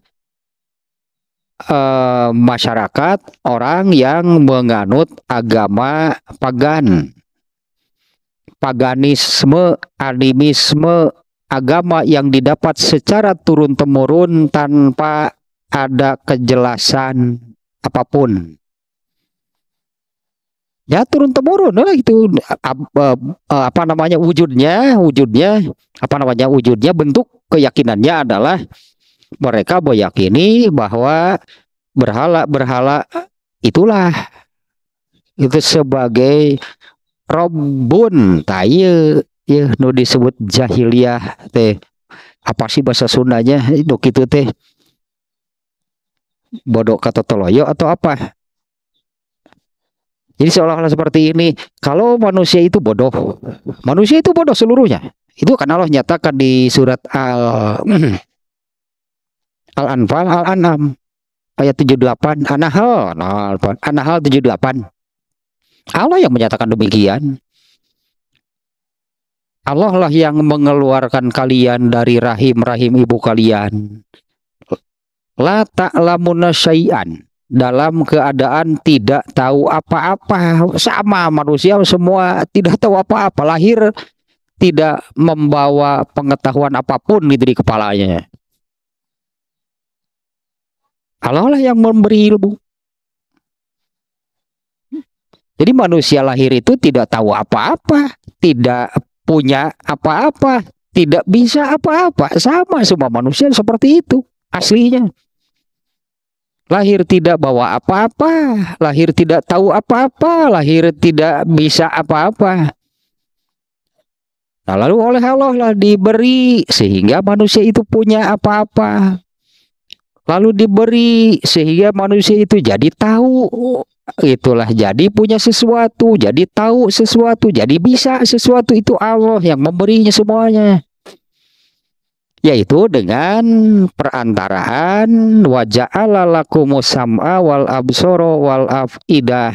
e, masyarakat orang yang menganut agama pagan, paganisme, animisme, agama yang didapat secara turun-temurun tanpa ada kejelasan apapun ya turun temurun lah gitu e, e, apa, namanya wujudnya wujudnya apa namanya wujudnya bentuk keyakinannya adalah mereka meyakini bahwa berhala berhala itulah itu sebagai robun taye ya nu disebut jahiliyah teh apa sih bahasa Sundanya itu gitu teh bodoh kata toloyo atau apa jadi seolah-olah seperti ini, kalau manusia itu bodoh, manusia itu bodoh seluruhnya. Itu karena Allah nyatakan di surat Al Al-Anfal Al-An'am ayat 78, an Anahal, an 78. Allah yang menyatakan demikian. Allah lah yang mengeluarkan kalian dari rahim-rahim ibu kalian. La ta'lamuna syai'an dalam keadaan tidak tahu apa-apa sama manusia semua tidak tahu apa-apa lahir tidak membawa pengetahuan apapun gitu di kepalanya Allah lah yang memberi ilmu jadi manusia lahir itu tidak tahu apa-apa tidak punya apa-apa tidak bisa apa-apa sama semua manusia seperti itu aslinya Lahir tidak bawa apa-apa, lahir tidak tahu apa-apa, lahir tidak bisa apa-apa. Nah, lalu oleh Allah lah diberi sehingga manusia itu punya apa-apa. Lalu diberi sehingga manusia itu jadi tahu itulah jadi punya sesuatu, jadi tahu sesuatu, jadi bisa sesuatu itu Allah yang memberinya semuanya yaitu dengan perantaraan wajah ala laku musamah wal absoro wal afidah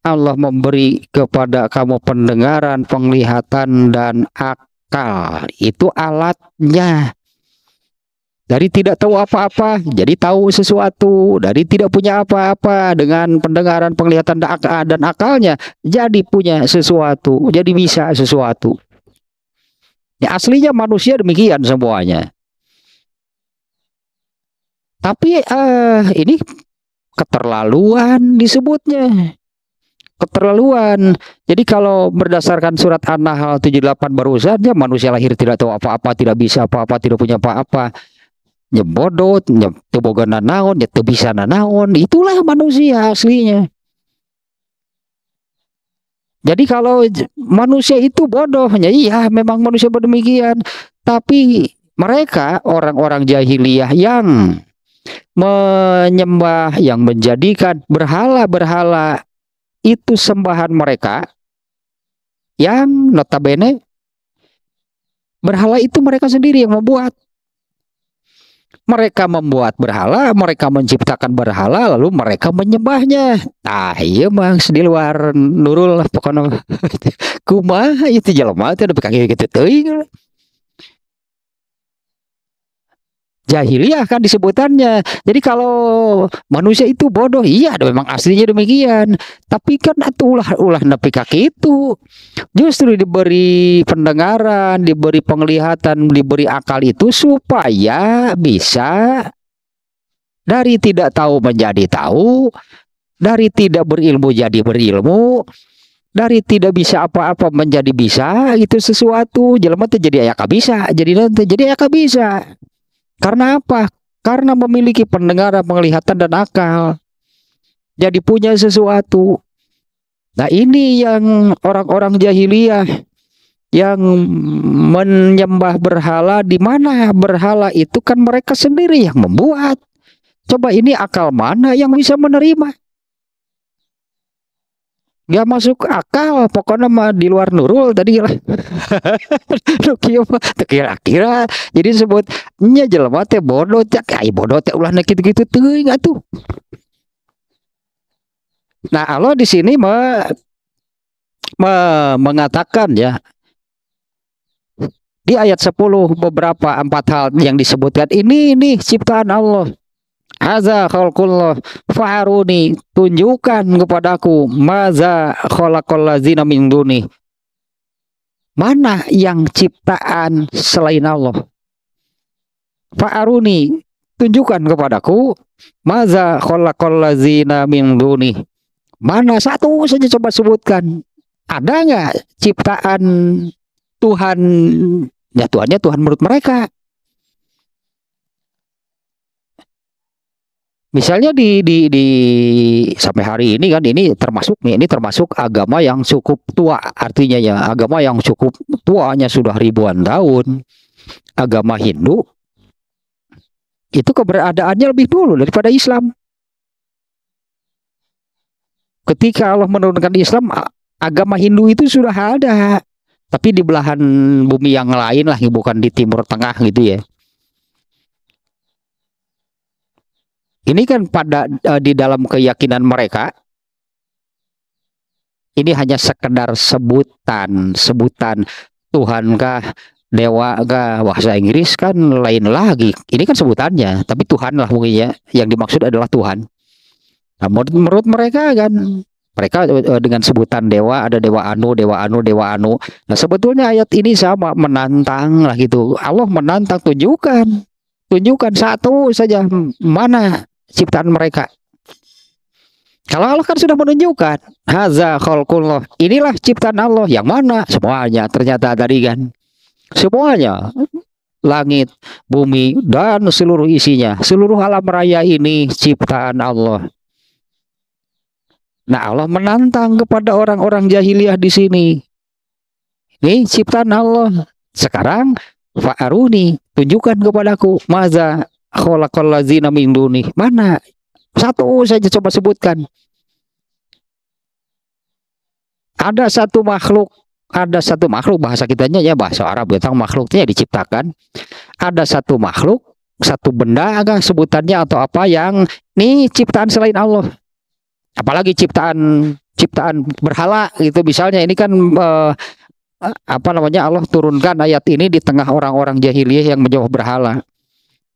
Allah memberi kepada kamu pendengaran, penglihatan dan akal. Itu alatnya. Dari tidak tahu apa-apa, jadi tahu sesuatu. Dari tidak punya apa-apa dengan pendengaran, penglihatan dan akalnya, jadi punya sesuatu, jadi bisa sesuatu. Ya, aslinya manusia demikian semuanya. Tapi eh, ini keterlaluan disebutnya. Keterlaluan. Jadi kalau berdasarkan surat An-Nahl 78 barusan, ya manusia lahir tidak tahu apa-apa, tidak bisa apa-apa, tidak punya apa-apa. Nyebodot, nyebogan naon, nyetebisa naon. Itulah manusia aslinya. Jadi kalau manusia itu bodohnya, iya memang manusia berdemikian. Tapi mereka orang-orang jahiliyah yang menyembah, yang menjadikan berhala-berhala itu sembahan mereka yang notabene berhala itu mereka sendiri yang membuat. Mereka membuat berhala, mereka menciptakan berhala, lalu mereka menyembahnya. Nah, iya mang, di luar Nurul pokoknya Kuma, itu itu ada kaki gitu Tuh, jahiliyah kan disebutannya. Jadi kalau manusia itu bodoh, iya memang aslinya demikian. Tapi kan itu ulah-ulah nepi kaki itu. Justru diberi pendengaran, diberi penglihatan, diberi akal itu supaya bisa dari tidak tahu menjadi tahu, dari tidak berilmu jadi berilmu, dari tidak bisa apa-apa menjadi bisa itu sesuatu jelma tuh jadi ayah bisa jadi nanti jadi ayah bisa karena apa? Karena memiliki pendengaran, penglihatan, dan akal. Jadi punya sesuatu. Nah ini yang orang-orang jahiliyah yang menyembah berhala di mana berhala itu kan mereka sendiri yang membuat. Coba ini akal mana yang bisa menerima? Gak masuk akal pokoknya mah di luar Nurul tadi lah Nukio mah kira-kira jadi sebut nya jelema teh bodoh cak ai bodoh teh ulah gitu-gitu teuing atuh Nah Allah di sini me, me, mengatakan ya di ayat 10 beberapa empat hal yang disebutkan ini ini ciptaan Allah Haza khalqullah faruni tunjukkan kepadaku maza khalaqal zina min duni. Mana yang ciptaan selain Allah? Faruni tunjukkan kepadaku maza khalaqal zina min duni. Mana satu saja coba sebutkan. Ada nggak ciptaan Tuhan ya Tuhannya Tuhan menurut mereka Misalnya di di di sampai hari ini kan ini termasuk nih ini termasuk agama yang cukup tua artinya ya agama yang cukup tuanya sudah ribuan tahun. Agama Hindu itu keberadaannya lebih dulu daripada Islam. Ketika Allah menurunkan Islam, agama Hindu itu sudah ada. Tapi di belahan bumi yang lain lah, bukan di Timur Tengah gitu ya Ini kan pada uh, di dalam keyakinan mereka ini hanya sekedar sebutan, sebutan Tuhan kah dewa kah bahasa Inggris kan lain lagi. Ini kan sebutannya, tapi Tuhan lah mungkin ya. Yang dimaksud adalah Tuhan. Nah, menurut, menurut mereka kan mereka eh, dengan sebutan dewa ada dewa anu, dewa anu, dewa anu. Nah, sebetulnya ayat ini sama menantang lah gitu. Allah menantang tunjukkan tunjukkan satu saja mana ciptaan mereka. Kalau Allah kan sudah menunjukkan haza khalqullah, inilah ciptaan Allah yang mana semuanya ternyata tadi kan. Semuanya langit, bumi dan seluruh isinya, seluruh alam raya ini ciptaan Allah. Nah, Allah menantang kepada orang-orang jahiliyah di sini. Ini ciptaan Allah. Sekarang Fa'aruni, tunjukkan kepadaku maza khalaqallazina min duni. Mana? Satu saja coba sebutkan. Ada satu makhluk, ada satu makhluk bahasa kitanya ya bahasa Arab tentang makhluknya diciptakan. Ada satu makhluk, satu benda agak sebutannya atau apa yang nih ciptaan selain Allah. Apalagi ciptaan ciptaan berhala gitu misalnya ini kan eh, apa namanya Allah turunkan ayat ini di tengah orang-orang jahiliyah yang menjawab berhala.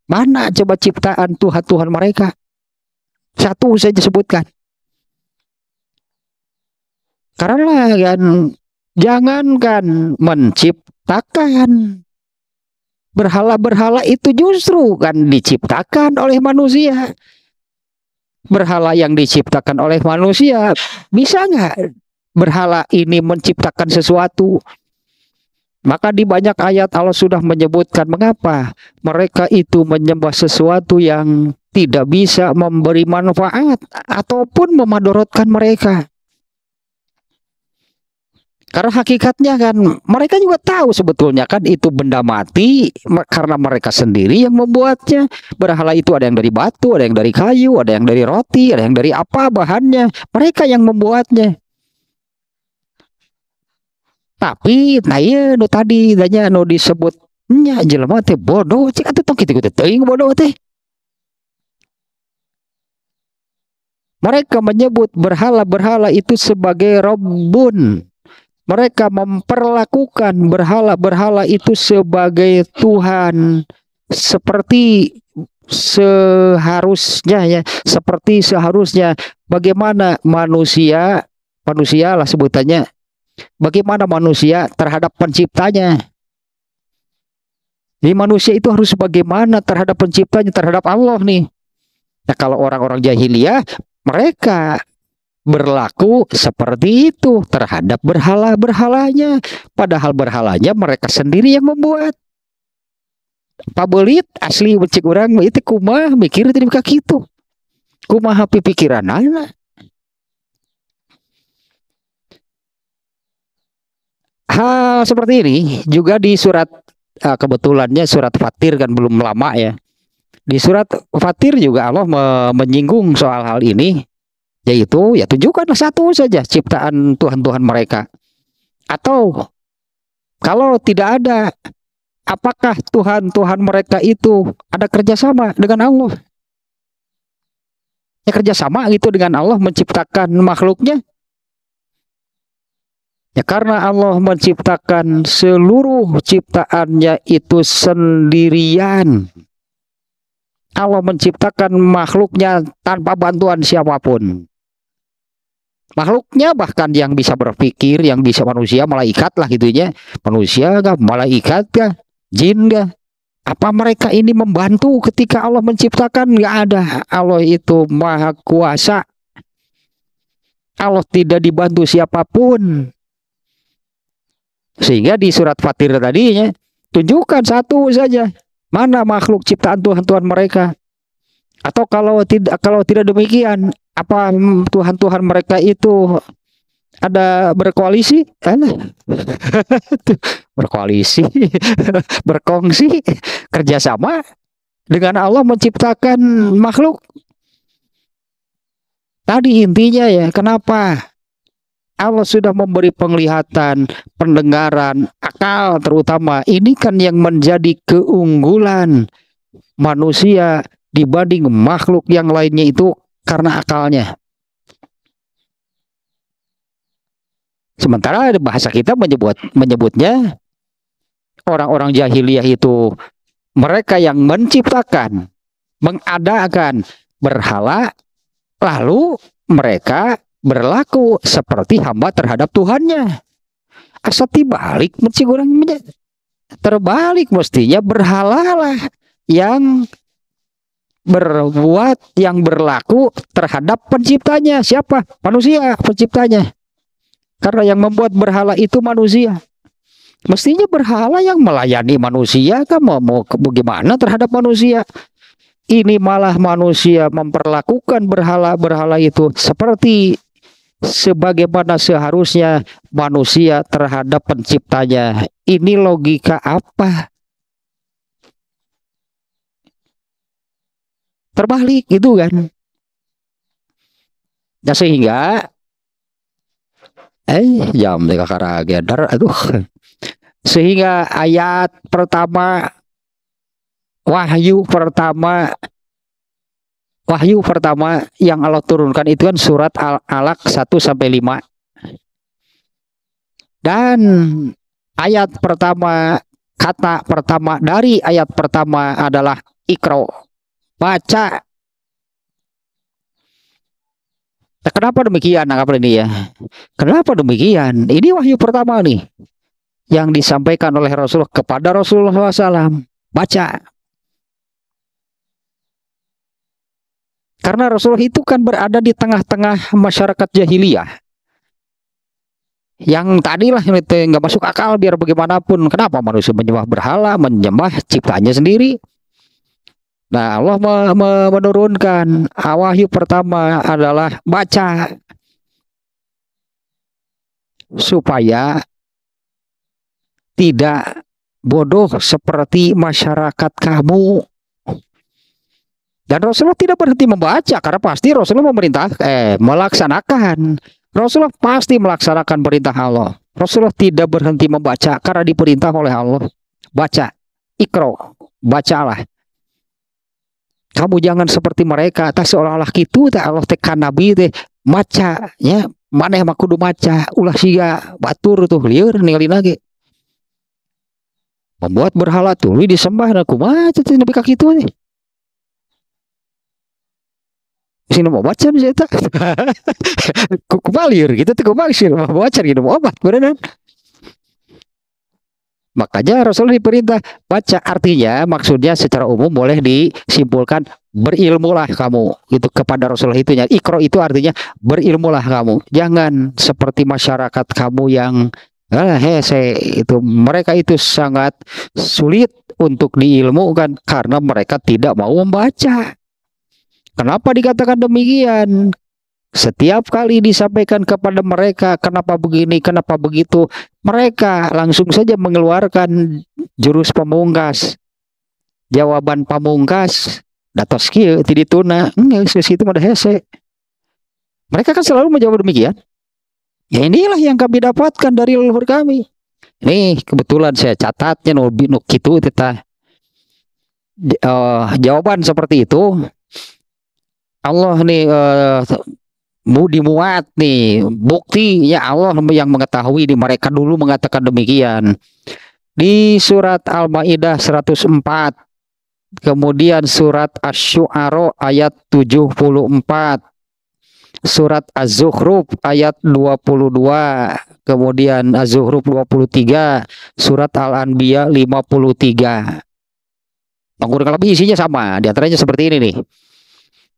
Mana coba ciptaan Tuhan-Tuhan mereka? Satu saja sebutkan. Karena kan jangankan menciptakan berhala-berhala itu justru kan diciptakan oleh manusia. Berhala yang diciptakan oleh manusia bisa nggak berhala ini menciptakan sesuatu maka di banyak ayat Allah sudah menyebutkan mengapa mereka itu menyembah sesuatu yang tidak bisa memberi manfaat ataupun memadorotkan mereka. Karena hakikatnya kan mereka juga tahu sebetulnya kan itu benda mati karena mereka sendiri yang membuatnya. Berhala itu ada yang dari batu, ada yang dari kayu, ada yang dari roti, ada yang dari apa bahannya. Mereka yang membuatnya tapi nah iya nu tadi danya nu disebut nya jelema teh bodoh cik atuh tong kitu teuing bodoh teh mereka menyebut berhala-berhala itu sebagai robbun mereka memperlakukan berhala-berhala itu sebagai Tuhan seperti seharusnya ya seperti seharusnya bagaimana manusia manusia lah sebutannya Bagaimana manusia terhadap penciptanya? Jadi manusia itu harus bagaimana terhadap penciptanya, terhadap Allah nih. Nah kalau orang-orang jahiliyah, mereka berlaku seperti itu terhadap berhala-berhalanya. Padahal berhalanya mereka sendiri yang membuat. Pabelit asli mencik orang itu kumah mikir tadi kaki itu. Gitu. Kumah pikiran anak. hal seperti ini juga di surat uh, kebetulannya surat Fatir kan belum lama ya. Di surat Fatir juga Allah menyinggung soal hal ini yaitu ya tunjukkanlah satu saja ciptaan Tuhan-Tuhan mereka. Atau kalau tidak ada apakah Tuhan-Tuhan mereka itu ada kerjasama dengan Allah? Ya kerjasama gitu dengan Allah menciptakan makhluknya Ya, karena Allah menciptakan seluruh ciptaannya itu sendirian. Allah menciptakan makhluknya tanpa bantuan siapapun. Makhluknya bahkan yang bisa berpikir, yang bisa manusia, malaikat lah gitunya. Manusia kah, malaikat kah, jin kah. Apa mereka ini membantu ketika Allah menciptakan? Gak ada. Allah itu maha kuasa. Allah tidak dibantu siapapun. Sehingga di surat Fatir tadinya tunjukkan satu saja mana makhluk ciptaan Tuhan-Tuhan mereka. Atau kalau tidak kalau tidak demikian, apa Tuhan-Tuhan mereka itu ada berkoalisi? Eh, berkoalisi, berkongsi, kerjasama dengan Allah menciptakan makhluk. Tadi intinya ya, kenapa Allah sudah memberi penglihatan, pendengaran, akal terutama. Ini kan yang menjadi keunggulan manusia dibanding makhluk yang lainnya itu karena akalnya. Sementara bahasa kita menyebut menyebutnya orang-orang jahiliyah itu mereka yang menciptakan, mengadakan berhala lalu mereka berlaku seperti hamba terhadap Tuhannya. Asati balik mesti kurang terbalik mestinya berhalalah yang berbuat yang berlaku terhadap penciptanya siapa manusia penciptanya karena yang membuat berhala itu manusia mestinya berhala yang melayani manusia Kamu mau, mau bagaimana terhadap manusia ini malah manusia memperlakukan berhala-berhala itu seperti sebagaimana seharusnya manusia terhadap penciptanya. Ini logika apa? Terbalik itu kan. Nah sehingga eh jam tiga kara aduh sehingga ayat pertama wahyu pertama wahyu pertama yang Allah turunkan itu kan surat Al-Alaq 1 sampai 5. Dan ayat pertama kata pertama dari ayat pertama adalah ikro baca nah, kenapa demikian anggap nah, ini ya kenapa demikian ini wahyu pertama nih yang disampaikan oleh Rasulullah kepada Rasulullah SAW baca Karena Rasulullah itu kan berada di tengah-tengah masyarakat jahiliyah. Yang tadilah itu nggak masuk akal biar bagaimanapun. Kenapa manusia menyembah berhala, menyembah ciptaannya sendiri? Nah Allah me me menurunkan wahyu pertama adalah baca supaya tidak bodoh seperti masyarakat kamu dan Rasulullah tidak berhenti membaca karena pasti Rasulullah memerintah eh melaksanakan. Rasulullah pasti melaksanakan perintah Allah. Rasulullah tidak berhenti membaca karena diperintah oleh Allah. Baca, ikro, bacalah. Kamu jangan seperti mereka, tak seolah-olah gitu, tak Allah tekan Nabi teh maca, ya mana yang kudu maca, ulah siya, batur tuh liur ninggalin lagi. Membuat berhala tuh, disembah, nah kumaca nabi kaki itu nih sing mau baca nih eta kuku balir gitu tuh maksir mau baca, gitu mau obat beneran Makanya Rasul diperintah baca artinya maksudnya secara umum boleh disimpulkan berilmulah kamu itu kepada Rasul itu ikro itu artinya berilmulah kamu jangan seperti masyarakat kamu yang eh, ah, hese itu mereka itu sangat sulit untuk diilmukan karena mereka tidak mau membaca Kenapa dikatakan demikian? Setiap kali disampaikan kepada mereka kenapa begini, kenapa begitu, mereka langsung saja mengeluarkan jurus pamungkas. Jawaban pamungkas, datos kia, tidak tuna, enggak itu mah hese. Mereka kan selalu menjawab demikian. Ya inilah yang kami dapatkan dari leluhur kami. Nih kebetulan saya catatnya nu itu, no, kita gitu, uh, eh, jawaban seperti itu Allah nih uh, dimuat nih buktinya Allah yang mengetahui di mereka dulu mengatakan demikian di surat Al-Maidah 104 kemudian surat Asy-Syu'ara ayat 74 surat Az-Zukhruf ayat 22 kemudian Az-Zukhruf 23 surat Al-Anbiya 53 Kurang lebih isinya sama, di antaranya seperti ini nih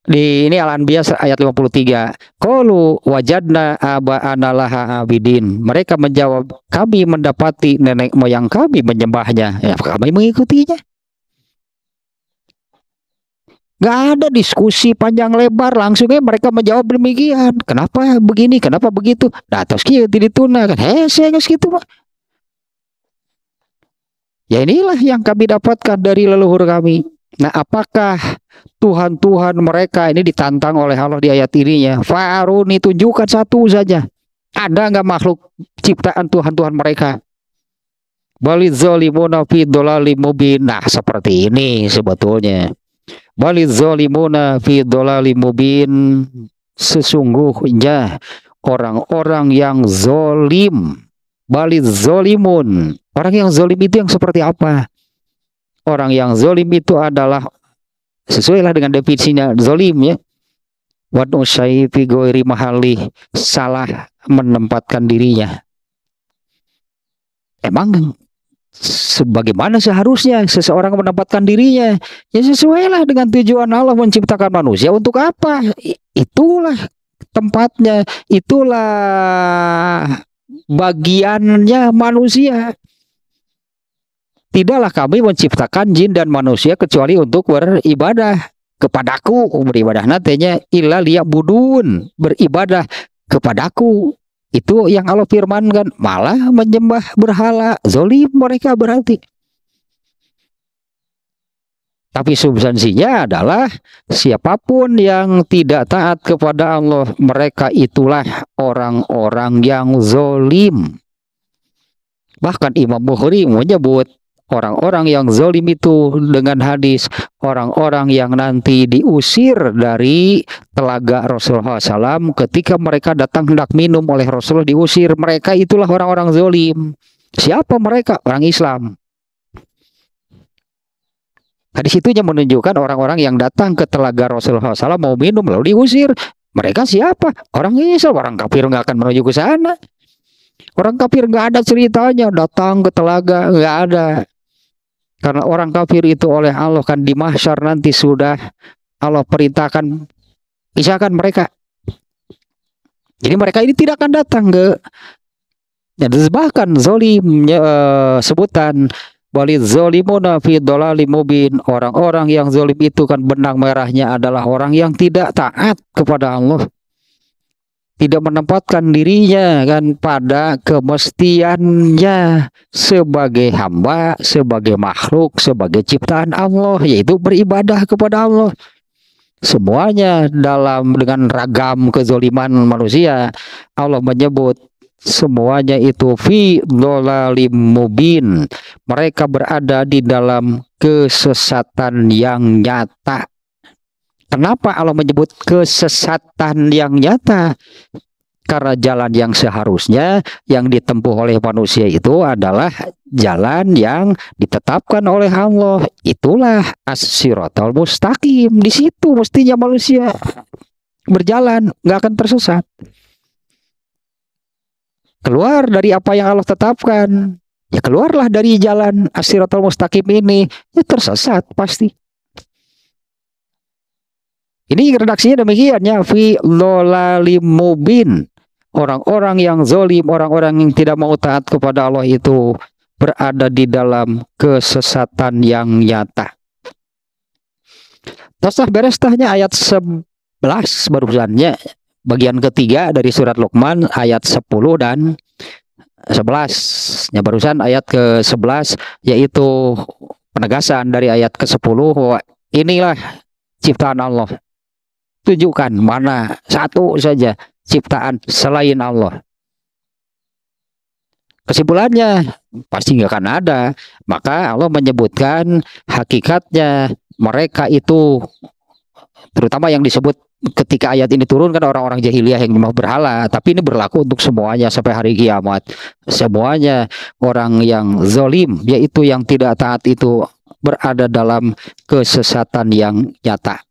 di ini al biasa ayat 53. Qalu wajadna aba laha abidin. Mereka menjawab, kami mendapati nenek moyang kami menyembahnya. Ya, kami mengikutinya. Gak ada diskusi panjang lebar langsungnya mereka menjawab demikian. Kenapa begini? Kenapa begitu? Nah, terus tidak tuna? Kan. Heh, saya gitu, Pak. Ya inilah yang kami dapatkan dari leluhur kami. Nah, apakah Tuhan-Tuhan mereka ini ditantang oleh Allah di ayat ini ya? Fa'aruni tunjukkan satu saja. Ada nggak makhluk ciptaan Tuhan-Tuhan mereka? Balizzalimuna fi Nah, seperti ini sebetulnya. Balizzalimuna fi Sesungguhnya orang-orang yang zolim. Balizolimun. Orang yang zolim itu yang seperti apa? orang yang zolim itu adalah sesuailah dengan definisinya zolim ya wadu syaiti goiri mahali salah menempatkan dirinya emang sebagaimana seharusnya seseorang menempatkan dirinya ya sesuailah dengan tujuan Allah menciptakan manusia untuk apa itulah tempatnya itulah bagiannya manusia Tidaklah kami menciptakan jin dan manusia kecuali untuk beribadah kepadaku beribadah nantinya ilah liya budun beribadah kepadaku itu yang Allah firmankan malah menyembah berhala zolim mereka berarti tapi substansinya adalah siapapun yang tidak taat kepada Allah mereka itulah orang-orang yang zolim bahkan Imam Bukhari menyebut orang-orang yang zolim itu dengan hadis orang-orang yang nanti diusir dari telaga Rasulullah SAW ketika mereka datang hendak minum oleh Rasulullah diusir mereka itulah orang-orang zolim siapa mereka orang Islam Hadis situnya menunjukkan orang-orang yang datang ke telaga Rasulullah SAW mau minum lalu diusir. Mereka siapa? Orang Islam, orang kafir nggak akan menuju ke sana. Orang kafir nggak ada ceritanya datang ke telaga nggak ada. Karena orang kafir itu oleh Allah kan di mahsyar nanti sudah Allah perintahkan pisahkan mereka. Jadi mereka ini tidak akan datang ke ya, bahkan zolim ya, uh, sebutan balik zolimuna fi dolali mubin orang-orang yang zolim itu kan benang merahnya adalah orang yang tidak taat kepada Allah tidak menempatkan dirinya kan pada kemestiannya sebagai hamba, sebagai makhluk, sebagai ciptaan Allah yaitu beribadah kepada Allah. Semuanya dalam dengan ragam kezaliman manusia Allah menyebut semuanya itu fi dolalim mubin mereka berada di dalam kesesatan yang nyata Kenapa Allah menyebut kesesatan yang nyata? Karena jalan yang seharusnya yang ditempuh oleh manusia itu adalah jalan yang ditetapkan oleh Allah. Itulah as-siratal mustaqim. Di situ mestinya manusia berjalan, nggak akan tersesat. Keluar dari apa yang Allah tetapkan. Ya keluarlah dari jalan as-siratal mustaqim ini. Ya tersesat pasti. Ini redaksinya demikian ya fi mubin. Orang-orang yang zolim, orang-orang yang tidak mau taat kepada Allah itu berada di dalam kesesatan yang nyata. Tosah beres tahnya ayat 11 barusannya bagian ketiga dari surat Luqman ayat 10 dan 11 ya barusan ayat ke-11 yaitu penegasan dari ayat ke-10 bahwa inilah ciptaan Allah tunjukkan mana satu saja ciptaan selain Allah kesimpulannya pasti nggak akan ada maka Allah menyebutkan hakikatnya mereka itu terutama yang disebut ketika ayat ini turun kan orang-orang jahiliyah yang memang berhala tapi ini berlaku untuk semuanya sampai hari kiamat semuanya orang yang zolim yaitu yang tidak taat itu berada dalam kesesatan yang nyata